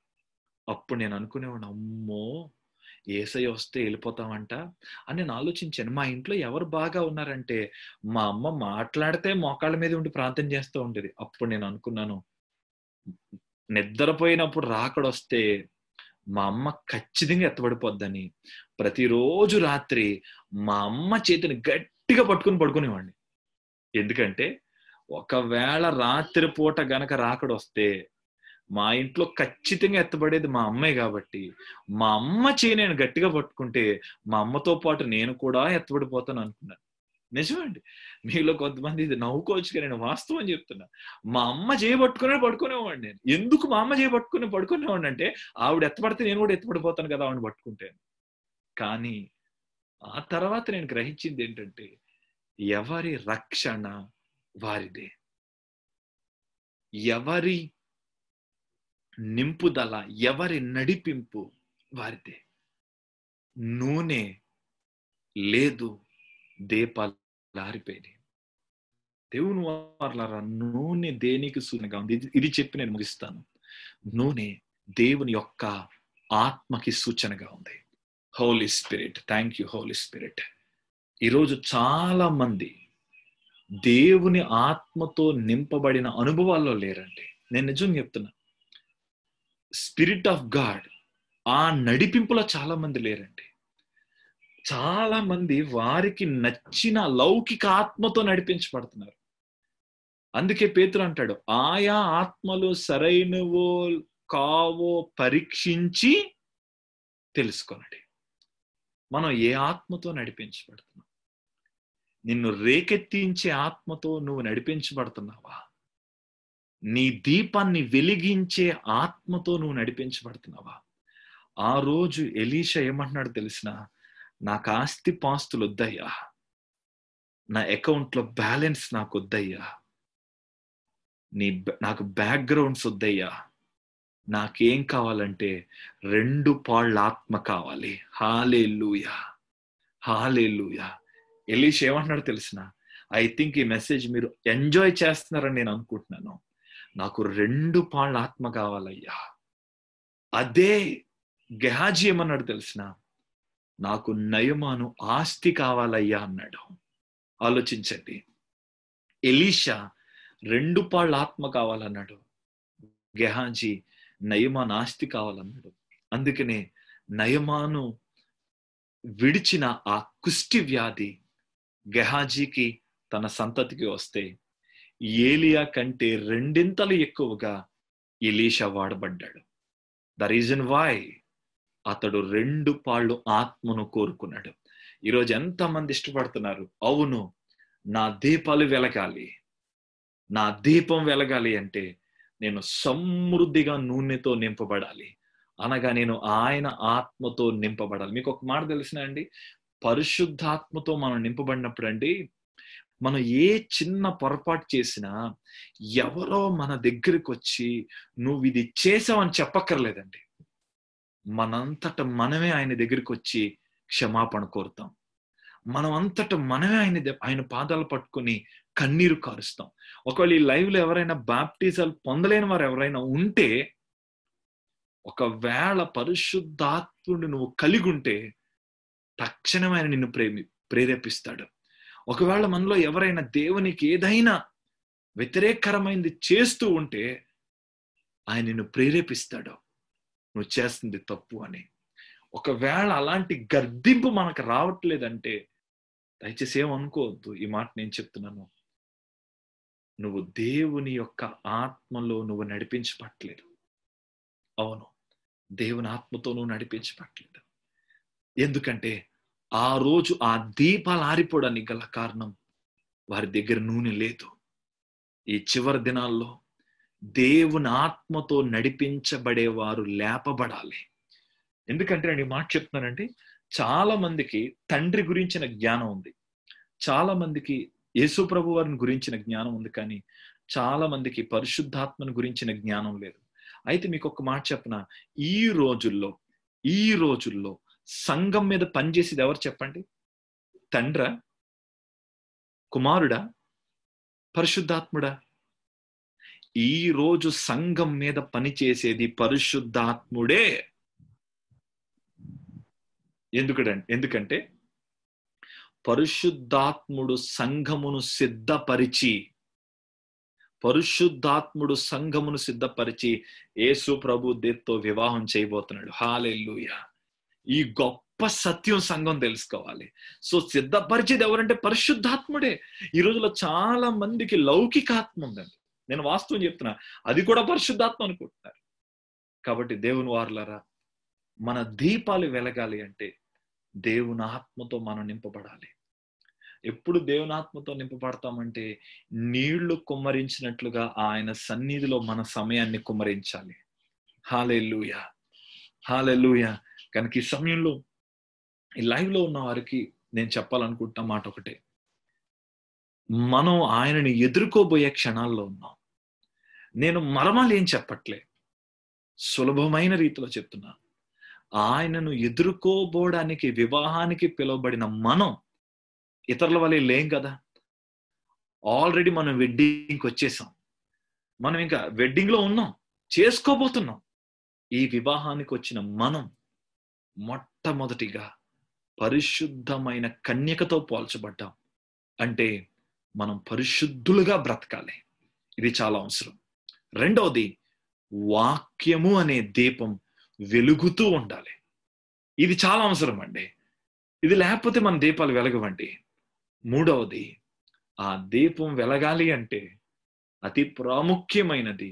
అప్పుడు నేను అనుకునేవాడు అమ్మో ఏసై వస్తే వెళ్ళిపోతామంట అని నేను ఆలోచించాను మా ఇంట్లో ఎవరు బాగా ఉన్నారంటే మా అమ్మ మాట్లాడితే మోకాళ్ళ మీద ఉండి ప్రార్థన చేస్తూ ఉండేది అప్పుడు నేను అనుకున్నాను నిద్రపోయినప్పుడు రాకడొస్తే మా అమ్మ ఖచ్చితంగా ఎత్తబడిపోద్దని ప్రతిరోజు రాత్రి మా అమ్మ చేతిని గట్టిగా పట్టుకుని పడుకునేవాడిని ఎందుకంటే ఒకవేళ రాత్రిపూట గనక రాకడొస్తే మా ఇంట్లో ఖచ్చితంగా ఎత్తబడేది మా అమ్మే కాబట్టి మా అమ్మ చేయి నేను గట్టిగా పట్టుకుంటే మా అమ్మతో పాటు నేను కూడా ఎత్తబడిపోతాను అనుకున్నాను నిజమండి మీలో కొంతమంది ఇది నవ్వుకోవచ్చు నేను వాస్తవం చెప్తున్నా మా అమ్మ చేయబట్టుకునే పడుకునేవాడిని నేను ఎందుకు మా అమ్మ చేయబట్టుకుని పడుకునేవాడిని అంటే ఆవిడ ఎత్తపడితే నేను కూడా ఎత్తపడిపోతాను కదా ఆవిడ పట్టుకుంటాను కానీ ఆ తర్వాత నేను గ్రహించింది ఏంటంటే ఎవరి రక్షణ వారిదే ఎవరి నింపుదల ఎవరి నడిపింపు వారిదే నూనె లేదు దీపాలారిపోయింది దేవుని వారులారా నూనె దేనికి సూచనగా ఉంది ఇది చెప్పి నేను ముగిస్తాను నూనె దేవుని యొక్క ఆత్మకి సూచనగా ఉంది Holy Spirit thank you Holy Spirit ఈరోజు చాలా మంది దేవుని ఆత్మతో నింపబడిన అనుభవాల్లో లేరండి నేను నిజం చెప్తున్నా స్పిరిట్ ఆఫ్ గాడ్ ఆ నడిపింపులో చాలా మంది లేరండి చాలా మంది వారికి నచ్చిన లౌకిక ఆత్మతో నడిపించబడుతున్నారు అందుకే పేతులు అంటాడు ఆయా ఆత్మలు సరైనవో కావో పరీక్షించి తెలుసుకోనండి మనం ఏ ఆత్మతో నడిపించబడుతున్నాం నిన్ను రేకెత్తించే ఆత్మతో నువ్వు నడిపించబడుతున్నావా నీ దీపాన్ని వెలిగించే ఆత్మతో నువ్వు నడిపించబడుతున్నావా ఆ రోజు ఎలీష ఏమంటున్నాడు తెలిసిన నాకు ఆస్తి పాస్తులు వద్దయ్యా నా అకౌంట్లో బ్యాలెన్స్ నాకు వద్దయ్యా నీ నాకు బ్యాక్గ్రౌండ్స్ వద్దయ్యా నాకేం కావాలంటే రెండు పాళ్ళ ఆత్మ కావాలి హాలే లూయా హాలే లూయా ఎలీష్ ఏమంటున్నాడు తెలిసిన ఐ థింక్ ఈ మెసేజ్ మీరు ఎంజాయ్ చేస్తున్నారని నేను అనుకుంటున్నాను నాకు రెండు పాళ్ళ ఆత్మ కావాలయ్యా అదే గెహాజీ ఏమన్నాడు తెలిసిన నాకు నయమాను ఆస్తి కావాలయ్యా అన్నాడు ఆలోచించండి ఎలీషా రెండు పాళ్ళ ఆత్మ కావాలన్నాడు గెహాజీ నయమాను ఆస్తి కావాలన్నాడు అందుకనే నయమాను విడిచిన ఆ కుష్టి వ్యాధి గెహాజీకి తన సంతతికి వస్తే ఏలియా కంటే రెండింతలు ఎక్కువగా ఇలీషా వాడబడ్డాడు ద రీజన్ వై అతడు రెండు పాళ్ళు ఆత్మను కోరుకున్నాడు ఈరోజు ఎంతమంది ఇష్టపడుతున్నారు అవును నా దీపాలు వెలగాలి నా దీపం వెలగాలి అంటే నేను సమృద్ధిగా నూనెతో నింపబడాలి అనగా నేను ఆయన ఆత్మతో నింపబడాలి మీకు ఒక మాట తెలిసిన అండి పరిశుద్ధాత్మతో మనం నింపబడినప్పుడు అండి మనం ఏ చిన్న పొరపాటు చేసినా ఎవరో మన దగ్గరికి వచ్చి నువ్వు ఇది చేసావని చెప్పక్కర్లేదండి మనంతట మనమే ఆయన దగ్గరికి వచ్చి క్షమాపణ కోరుతాం మనం అంతట మనమే ఆయన ఆయన పాదాలు పట్టుకొని కన్నీరు కారుస్తాం ఒకవేళ ఈ లైవ్లో ఎవరైనా బాప్టిజాలు పొందలేని వారు ఎవరైనా ఉంటే ఒకవేళ పరిశుద్ధాత్ముడిని నువ్వు కలిగి ఉంటే తక్షణం ఆయన నిన్ను ప్రేమి ప్రేరేపిస్తాడు ఒకవేళ మనలో ఎవరైనా దేవునికి ఏదైనా వ్యతిరేకరమైంది చేస్తూ ఉంటే ఆయన నిన్ను ప్రేరేపిస్తాడు నువ్వు చేస్తుంది తప్పు అని ఒకవేళ అలాంటి గర్దింపు మనకు రావట్లేదంటే దయచేసి ఏమనుకోవద్దు ఈ మాట నేను చెప్తున్నాను నువ్వు దేవుని యొక్క ఆత్మలో నువ్వు నడిపించబట్టలేదు అవును దేవుని ఆత్మతో నువ్వు నడిపించబట్టలేదు ఎందుకంటే ఆ రోజు ఆ దీపాలు ఆరిపోవడానికి గల కారణం వారి దగ్గర నూనె లేదు ఈ చివరి దినాల్లో దేవుని ఆత్మతో నడిపించబడే వారు లేపబడాలి ఎందుకంటే నేను మాట చెప్తున్నానండి చాలా మందికి తండ్రి గురించిన జ్ఞానం ఉంది చాలా మందికి యేసు ప్రభు వారిని గురించిన జ్ఞానం ఉంది కానీ చాలా మందికి పరిశుద్ధాత్మను గురించిన జ్ఞానం లేదు అయితే మీకు ఒక మాట చెప్పిన ఈ రోజుల్లో ఈ రోజుల్లో సంఘం మీద పనిచేసేది ఎవరు చెప్పండి తండ్ర కుమారుడా పరిశుద్ధాత్ముడా ఈ రోజు సంఘం మీద పనిచేసేది పరిశుద్ధాత్ముడే ఎందుకంటే ఎందుకంటే పరిశుద్ధాత్ముడు సంఘమును సిద్ధపరిచి పరిశుద్ధాత్ముడు సంఘమును సిద్ధపరిచి యేసు ప్రభు దేత్తో వివాహం చేయబోతున్నాడు హాలెల్లుయా ఈ గొప్ప సత్యం సంఘం తెలుసుకోవాలి సో సిద్ధపరిచేది ఎవరంటే పరిశుద్ధాత్ముడే ఈ రోజులో చాలా మందికి లౌకికాత్మ ఉందండి నేను వాస్తవం చెప్తున్నా అది కూడా పరిశుద్ధాత్మ అనుకుంటున్నారు కాబట్టి దేవుని వారులరా మన దీపాలు వెలగాలి అంటే దేవుని ఆత్మతో మనం నింపబడాలి ఎప్పుడు దేవుని ఆత్మతో నింపబడతామంటే నీళ్లు కుమ్మరించినట్లుగా ఆయన సన్నిధిలో మన సమయాన్ని కుమ్మరించాలి హాలెలుయా హాలెలుయా కనుక ఈ సమయంలో ఈ లైవ్లో ఉన్న వారికి నేను చెప్పాలనుకుంటున్న మాట ఒకటే మనం ఆయనని ఎదుర్కోబోయే క్షణాల్లో ఉన్నాం నేను ఏం చెప్పట్లే సులభమైన రీతిలో చెప్తున్నా ఆయనను ఎదుర్కోబోడానికి వివాహానికి పిలువబడిన మనం ఇతరుల వల్ల లేం కదా ఆల్రెడీ మనం వెడ్డింగ్కి వచ్చేసాం మనం ఇంకా వెడ్డింగ్లో ఉన్నాం చేసుకోబోతున్నాం ఈ వివాహానికి వచ్చిన మనం మొట్టమొదటిగా పరిశుద్ధమైన కన్యకతో పోల్చబడ్డాం అంటే మనం పరిశుద్ధులుగా బ్రతకాలి ఇది చాలా అవసరం రెండవది వాక్యము అనే దీపం వెలుగుతూ ఉండాలి ఇది చాలా అవసరం అండి ఇది లేకపోతే మన దీపాలు వెలగవండి మూడవది ఆ దీపం వెలగాలి అంటే అతి ప్రాముఖ్యమైనది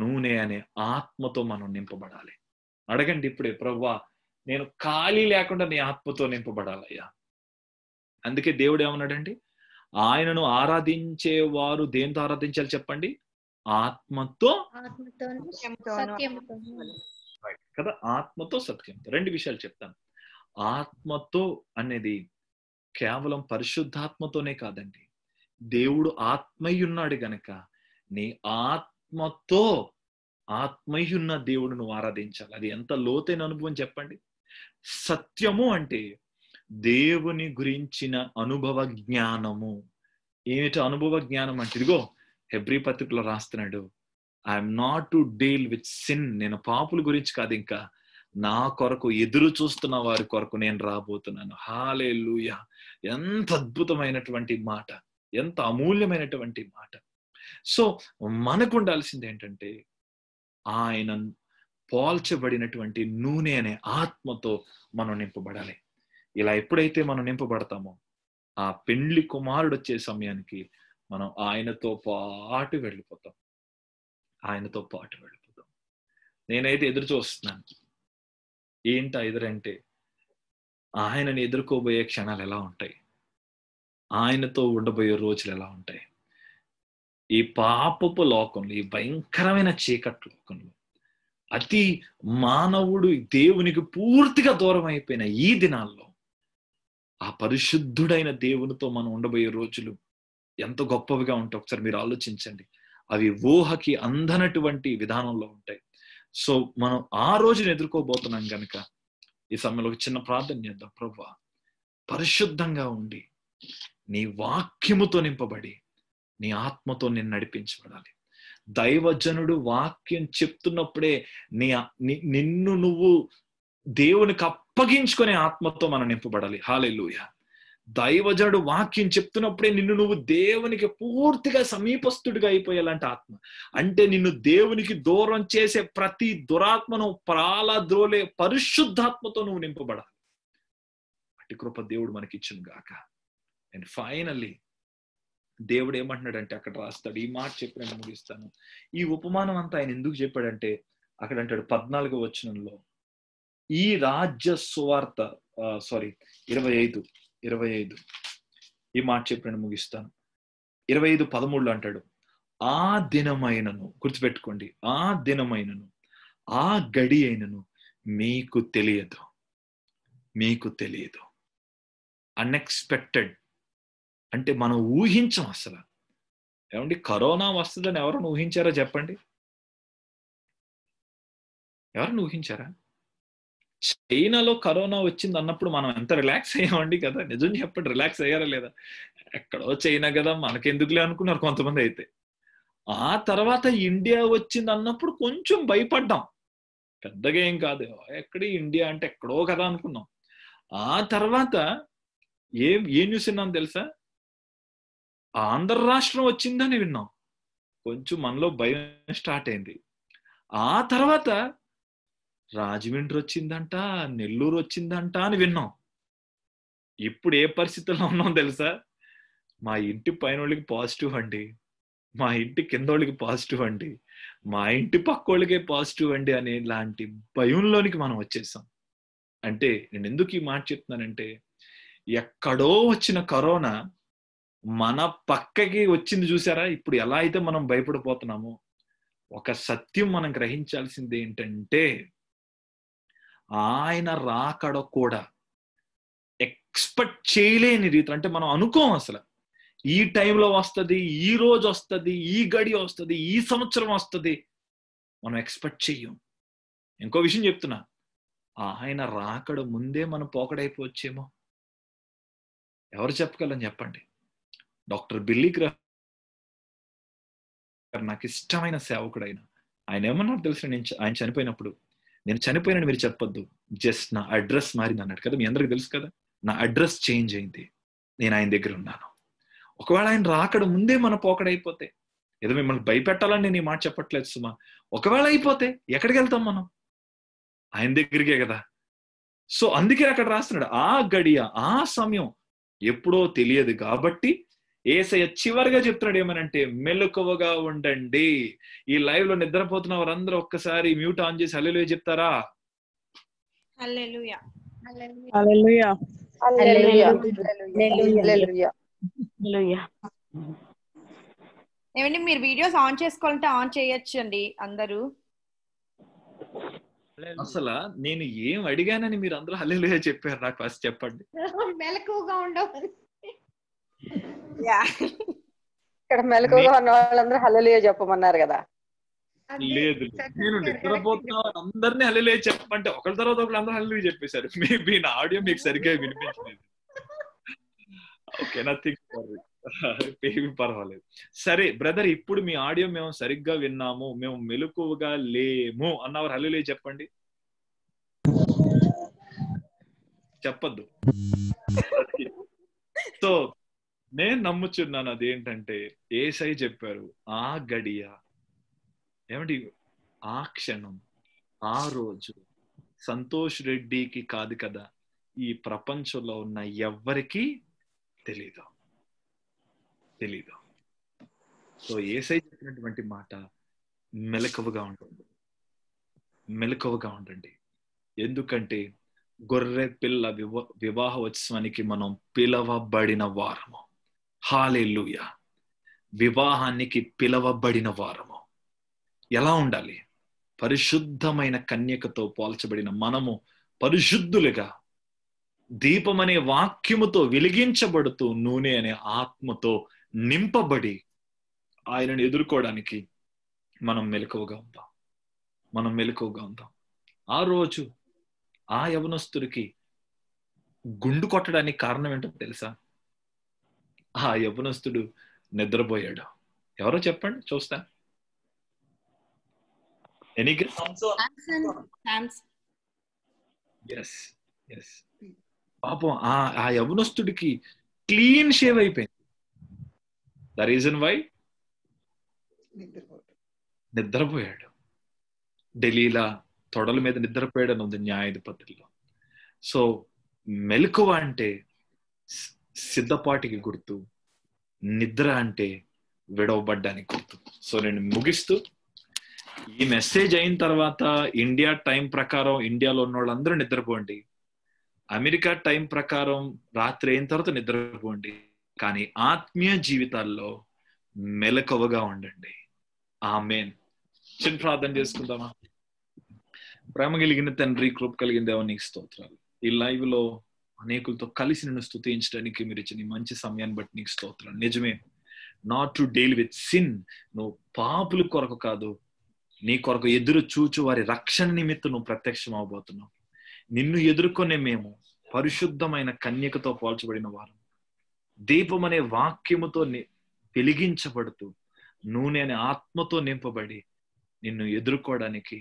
నూనె అనే ఆత్మతో మనం నింపబడాలి అడగండి ఇప్పుడే ప్రవ్వా నేను ఖాళీ లేకుండా నీ ఆత్మతో నింపబడాలయ్యా అందుకే దేవుడు ఏమన్నాడండి ఆయనను ఆరాధించే వారు దేంతో ఆరాధించాలి చెప్పండి ఆత్మతో కదా ఆత్మతో సత్యంతో రెండు విషయాలు చెప్తాను ఆత్మతో అనేది కేవలం పరిశుద్ధాత్మతోనే కాదండి దేవుడు ఆత్మయ్యున్నాడు గనక నీ ఆత్మతో ఆత్మయ్యున్న దేవుడు నువ్వు ఆరాధించాలి అది ఎంత లోతైన అనుభవం చెప్పండి సత్యము అంటే దేవుని గురించిన అనుభవ జ్ఞానము ఏమిటి అనుభవ జ్ఞానం అంటే ఇదిగో హెబ్రి పత్రికలో రాస్తున్నాడు I'm not to deal with sin నేను పాపుల గురించి కాదు ఇంకా నా కొరకు ఎదురు చూస్తున్న వారి కొరకు నేను రాబోతున్నాను హాలే లూయ ఎంత అద్భుతమైనటువంటి మాట ఎంత అమూల్యమైనటువంటి మాట సో మనకు ఉండాల్సింది ఏంటంటే ఆయన పోల్చబడినటువంటి నూనె అనే ఆత్మతో మనం నింపబడాలి ఇలా ఎప్పుడైతే మనం నింపబడతామో ఆ పెండ్లి కుమారుడు వచ్చే సమయానికి మనం ఆయనతో పాటు వెళ్ళిపోతాం ఆయనతో పాటు వెళ్ళిపోతాం నేనైతే ఎదురు చూస్తున్నాను ఏంట ఎదురంటే ఆయనని ఎదుర్కోబోయే క్షణాలు ఎలా ఉంటాయి ఆయనతో ఉండబోయే రోజులు ఎలా ఉంటాయి ఈ పాపపు లోకంలో ఈ భయంకరమైన చీకట్ లోకంలో అతి మానవుడు దేవునికి పూర్తిగా దూరం అయిపోయిన ఈ దినాల్లో ఆ పరిశుద్ధుడైన దేవునితో మనం ఉండబోయే రోజులు ఎంత గొప్పవిగా ఉంటాయి ఒకసారి మీరు ఆలోచించండి అవి ఊహకి అందనటువంటి విధానంలో ఉంటాయి సో మనం ఆ రోజును ఎదుర్కోబోతున్నాం కనుక ఈ సమయంలో ఒక చిన్న ప్రార్థన చేద్దాం ప్రభా పరిశుద్ధంగా ఉండి నీ వాక్యముతో నింపబడి నీ ఆత్మతో నేను నడిపించబడాలి దైవజనుడు వాక్యం చెప్తున్నప్పుడే నీ నిన్ను నువ్వు దేవునికి అప్పగించుకునే ఆత్మతో మనం నింపబడాలి హాలెలుయ దైవజనుడు వాక్యం చెప్తున్నప్పుడే నిన్ను నువ్వు దేవునికి పూర్తిగా సమీపస్థుడిగా అయిపోయేలాంటి ఆత్మ అంటే నిన్ను దేవునికి దూరం చేసే ప్రతి దురాత్మను ప్రాలద్రోలే పరిశుద్ధాత్మతో నువ్వు నింపబడాలి అటు కృప దేవుడు మనకిచ్చును గాక అండ్ ఫైనల్లీ దేవుడు ఏమంటున్నాడంటే అక్కడ రాస్తాడు ఈ మాట చెప్పి నేను ముగిస్తాను ఈ ఉపమానం అంతా ఆయన ఎందుకు చెప్పాడంటే అక్కడ అంటాడు పద్నాలుగో వచనంలో ఈ రాజ్య సువార్త సారీ ఇరవై ఐదు ఇరవై ఐదు ఈ మాట చెప్పి నేను ముగిస్తాను ఇరవై ఐదు పదమూడులో అంటాడు ఆ దినమైనను గుర్తుపెట్టుకోండి ఆ దినమైనను ఆ గడి అయినను మీకు తెలియదు మీకు తెలియదు అన్ఎక్స్పెక్టెడ్ అంటే మనం ఊహించం అసలు ఏమండి కరోనా వస్తుందని ఎవరైనా ఊహించారా చెప్పండి ఎవరిని ఊహించారా చైనాలో కరోనా వచ్చింది అన్నప్పుడు మనం ఎంత రిలాక్స్ అయ్యామండి కదా నిజం చెప్పండి రిలాక్స్ అయ్యారా లేదా ఎక్కడో చైనా కదా మనకెందుకులే అనుకున్నారు కొంతమంది అయితే ఆ తర్వాత ఇండియా వచ్చింది అన్నప్పుడు కొంచెం భయపడ్డాం పెద్దగా ఏం కాదు ఎక్కడ ఇండియా అంటే ఎక్కడో కదా అనుకున్నాం ఆ తర్వాత ఏ ఏ న్యూస్ విన్నాను తెలుసా ఆంధ్ర రాష్ట్రం వచ్చిందని విన్నాం కొంచెం మనలో భయం స్టార్ట్ అయింది ఆ తర్వాత రాజమండ్రి వచ్చిందంట నెల్లూరు వచ్చిందంట అని విన్నాం ఇప్పుడు ఏ పరిస్థితుల్లో ఉన్నాం తెలుసా మా ఇంటి పైన వాళ్ళకి పాజిటివ్ అండి మా ఇంటి కింద వాళ్ళకి పాజిటివ్ అండి మా ఇంటి పక్క వాళ్ళకే పాజిటివ్ అండి అనే లాంటి భయంలోనికి మనం వచ్చేసాం అంటే నేను ఎందుకు ఈ మాట చెప్తున్నానంటే ఎక్కడో వచ్చిన కరోనా మన పక్కకి వచ్చింది చూసారా ఇప్పుడు ఎలా అయితే మనం భయపడిపోతున్నామో ఒక సత్యం మనం గ్రహించాల్సింది ఏంటంటే ఆయన రాకడ కూడా ఎక్స్పెక్ట్ చేయలేని రీతి అంటే మనం అనుకోం అసలు ఈ టైంలో వస్తుంది ఈ రోజు వస్తుంది ఈ గడి వస్తుంది ఈ సంవత్సరం వస్తుంది మనం ఎక్స్పెక్ట్ చెయ్యం ఇంకో విషయం చెప్తున్నా ఆయన రాకడ ముందే మనం పోకడైపోవచ్చేమో ఎవరు చెప్పగలం చెప్పండి డాక్టర్ బిల్లీ గ్రహం నాకు ఇష్టమైన సేవకుడైన ఆయన ఏమన్నారు తెలుసు నేను ఆయన చనిపోయినప్పుడు నేను చనిపోయినని మీరు చెప్పొద్దు జస్ట్ నా అడ్రస్ మారింది అన్నాడు కదా మీ అందరికి తెలుసు కదా నా అడ్రస్ చేంజ్ అయింది నేను ఆయన దగ్గర ఉన్నాను ఒకవేళ ఆయన రాకడ ముందే మన పోకడైపోతే ఏదో మిమ్మల్ని భయపెట్టాలని నేను ఈ మాట చెప్పట్లేదు సుమా ఒకవేళ అయిపోతే ఎక్కడికి వెళ్తాం మనం ఆయన దగ్గరికే కదా సో అందుకే అక్కడ రాస్తున్నాడు ఆ గడియ ఆ సమయం ఎప్పుడో తెలియదు కాబట్టి ఏసయ్య చివరిగా చెప్తున్నాడు ఏమనంటే మెలకువగా ఉండండి ఈ లైవ్ లో నిద్రపోతున్న వారందరూ ఒక్కసారి మ్యూట్ ఆన్ చేసి అల్లెలు చెప్తారా ఏమండి మీరు వీడియోస్ ఆన్ చేసుకోవాలంటే ఆన్ చేయొచ్చు అండి అందరూ అసలు నేను ఏం అడిగానని మీరు అందరూ హల్లెలుయా చెప్పారు నాకు ఫస్ట్ చెప్పండి మెలకువగా ఉండవు ఇక్కడ మెలకుగా ఉన్న వాళ్ళందరూ హలలియ చెప్పమన్నారు కదా లేదు నేను నిద్రపోతున్నా అందరినీ హల్లులే చెప్పమంటే ఒకరి తర్వాత ఒకరు అందరూ హల్లు చెప్పేశారు మేబీ నా ఆడియో మీకు సరిగ్గా వినిపించలేదు ఓకే నథింగ్ ఏమి పర్వాలేదు సరే బ్రదర్ ఇప్పుడు మీ ఆడియో మేము సరిగ్గా విన్నాము మేము మెలకువగా లేము అన్నవారు హల్లులే చెప్పండి చెప్పద్దు సో నేను నమ్ముచున్నాను అదేంటంటే ఏసై చెప్పారు ఆ గడియ ఏమిటి ఆ క్షణం ఆ రోజు సంతోష్ రెడ్డికి కాదు కదా ఈ ప్రపంచంలో ఉన్న ఎవ్వరికి తెలీదు తెలీదు సో ఏసై చెప్పినటువంటి మాట మెలకువగా ఉంటుంది మెలకువగా ఉండండి ఎందుకంటే గొర్రె పిల్ల వివాహ ఉత్సవానికి మనం పిలవబడిన వారము హాలెల్లుయ వివాహానికి పిలవబడిన వారము ఎలా ఉండాలి పరిశుద్ధమైన కన్యకతో పోల్చబడిన మనము పరిశుద్ధులుగా దీపమనే వాక్యముతో వెలిగించబడుతూ నూనె అనే ఆత్మతో నింపబడి ఆయనను ఎదుర్కోవడానికి మనం మెలకువగా ఉందాం మనం మెలకువగా ఉందాం ఆ రోజు ఆ యవనస్తుడికి గుండు కొట్టడానికి కారణం ఏంటో తెలుసా ఆ యవనస్తుడు నిద్రపోయాడు ఎవరో చెప్పండి చూస్తా ఎస్ ఎస్ పాపం ఆ యవనస్తుడికి క్లీన్ షేవ్ అయిపోయింది ద రీజన్ వై నిద్రపోయాడు ఢిల్లీలా తొడల మీద నిద్రపోయాడని ఉంది న్యాయాధిపతిలో సో మెలకువ అంటే సిద్ధపాటికి గుర్తు నిద్ర అంటే విడవబడ్డానికి గుర్తు సో నేను ముగిస్తూ ఈ మెసేజ్ అయిన తర్వాత ఇండియా టైం ప్రకారం ఇండియాలో ఉన్న వాళ్ళందరూ నిద్రపోండి అమెరికా టైం ప్రకారం రాత్రి అయిన తర్వాత నిద్రపోండి కానీ ఆత్మీయ జీవితాల్లో మెలకువగా ఉండండి మెయిన్ చిన్న ప్రార్థన చేసుకుందామా ప్రేమ కలిగిన తండ్రి కృప్ కలిగిన దేవునికి స్తోత్రాలు ఈ లైవ్ లో అనేకులతో కలిసి నిన్ను స్థుతించడానికి మీరు ఇచ్చిన మంచి సమయాన్ని బట్టి నీకు స్తోత్రం నిజమే not to deal with sin నువ్వు పాపుల కొరకు కాదు నీ కొరకు ఎదురు చూచు వారి రక్షణ నిమిత్తం నువ్వు ప్రత్యక్షం అవబోతున్నావు నిన్ను ఎదుర్కొనే మేము పరిశుద్ధమైన కన్యకతో పోల్చబడిన వారు దీపం అనే వాక్యముతో వెలిగించబడుతూ నూనె అనే ఆత్మతో నింపబడి నిన్ను ఎదుర్కోవడానికి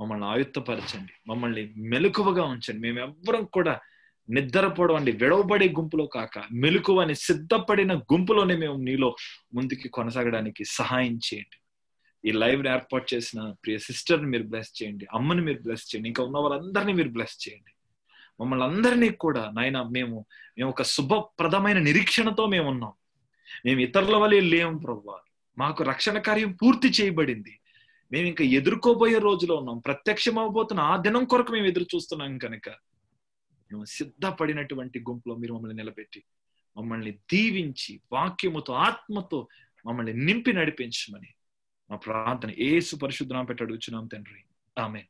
మమ్మల్ని ఆయుత్తపరచండి మమ్మల్ని మెలకువగా ఉంచండి మేము ఎవ్వరం కూడా నిద్రపోవడం అండి విడవబడే గుంపులో కాక మెలుకువని సిద్ధపడిన గుంపులోనే మేము నీలో ముందుకి కొనసాగడానికి సహాయం చేయండి ఈ లైవ్ ఏర్పాటు చేసిన ప్రియ సిస్టర్ని మీరు బ్లెస్ చేయండి అమ్మని మీరు బ్లెస్ చేయండి ఇంకా ఉన్న వాళ్ళందరినీ మీరు బ్లెస్ చేయండి మమ్మల్ని అందరినీ కూడా నాయన మేము మేము ఒక శుభప్రదమైన నిరీక్షణతో మేము ఉన్నాం మేము ఇతరుల వలె లేం ప్రవ్వా మాకు రక్షణ కార్యం పూర్తి చేయబడింది మేము ఇంకా ఎదుర్కోబోయే రోజులో ఉన్నాం ప్రత్యక్షం అవబోతున్న ఆ దినం కొరకు మేము ఎదురు చూస్తున్నాం కనుక సిద్ధపడినటువంటి గుంపులో మీరు మమ్మల్ని నిలబెట్టి మమ్మల్ని దీవించి వాక్యముతో ఆత్మతో మమ్మల్ని నింపి నడిపించమని మా ప్రార్థన ఏసు పరిశుద్ధం పెట్టి అడుగుచున్నాం తండ్రి ఆమె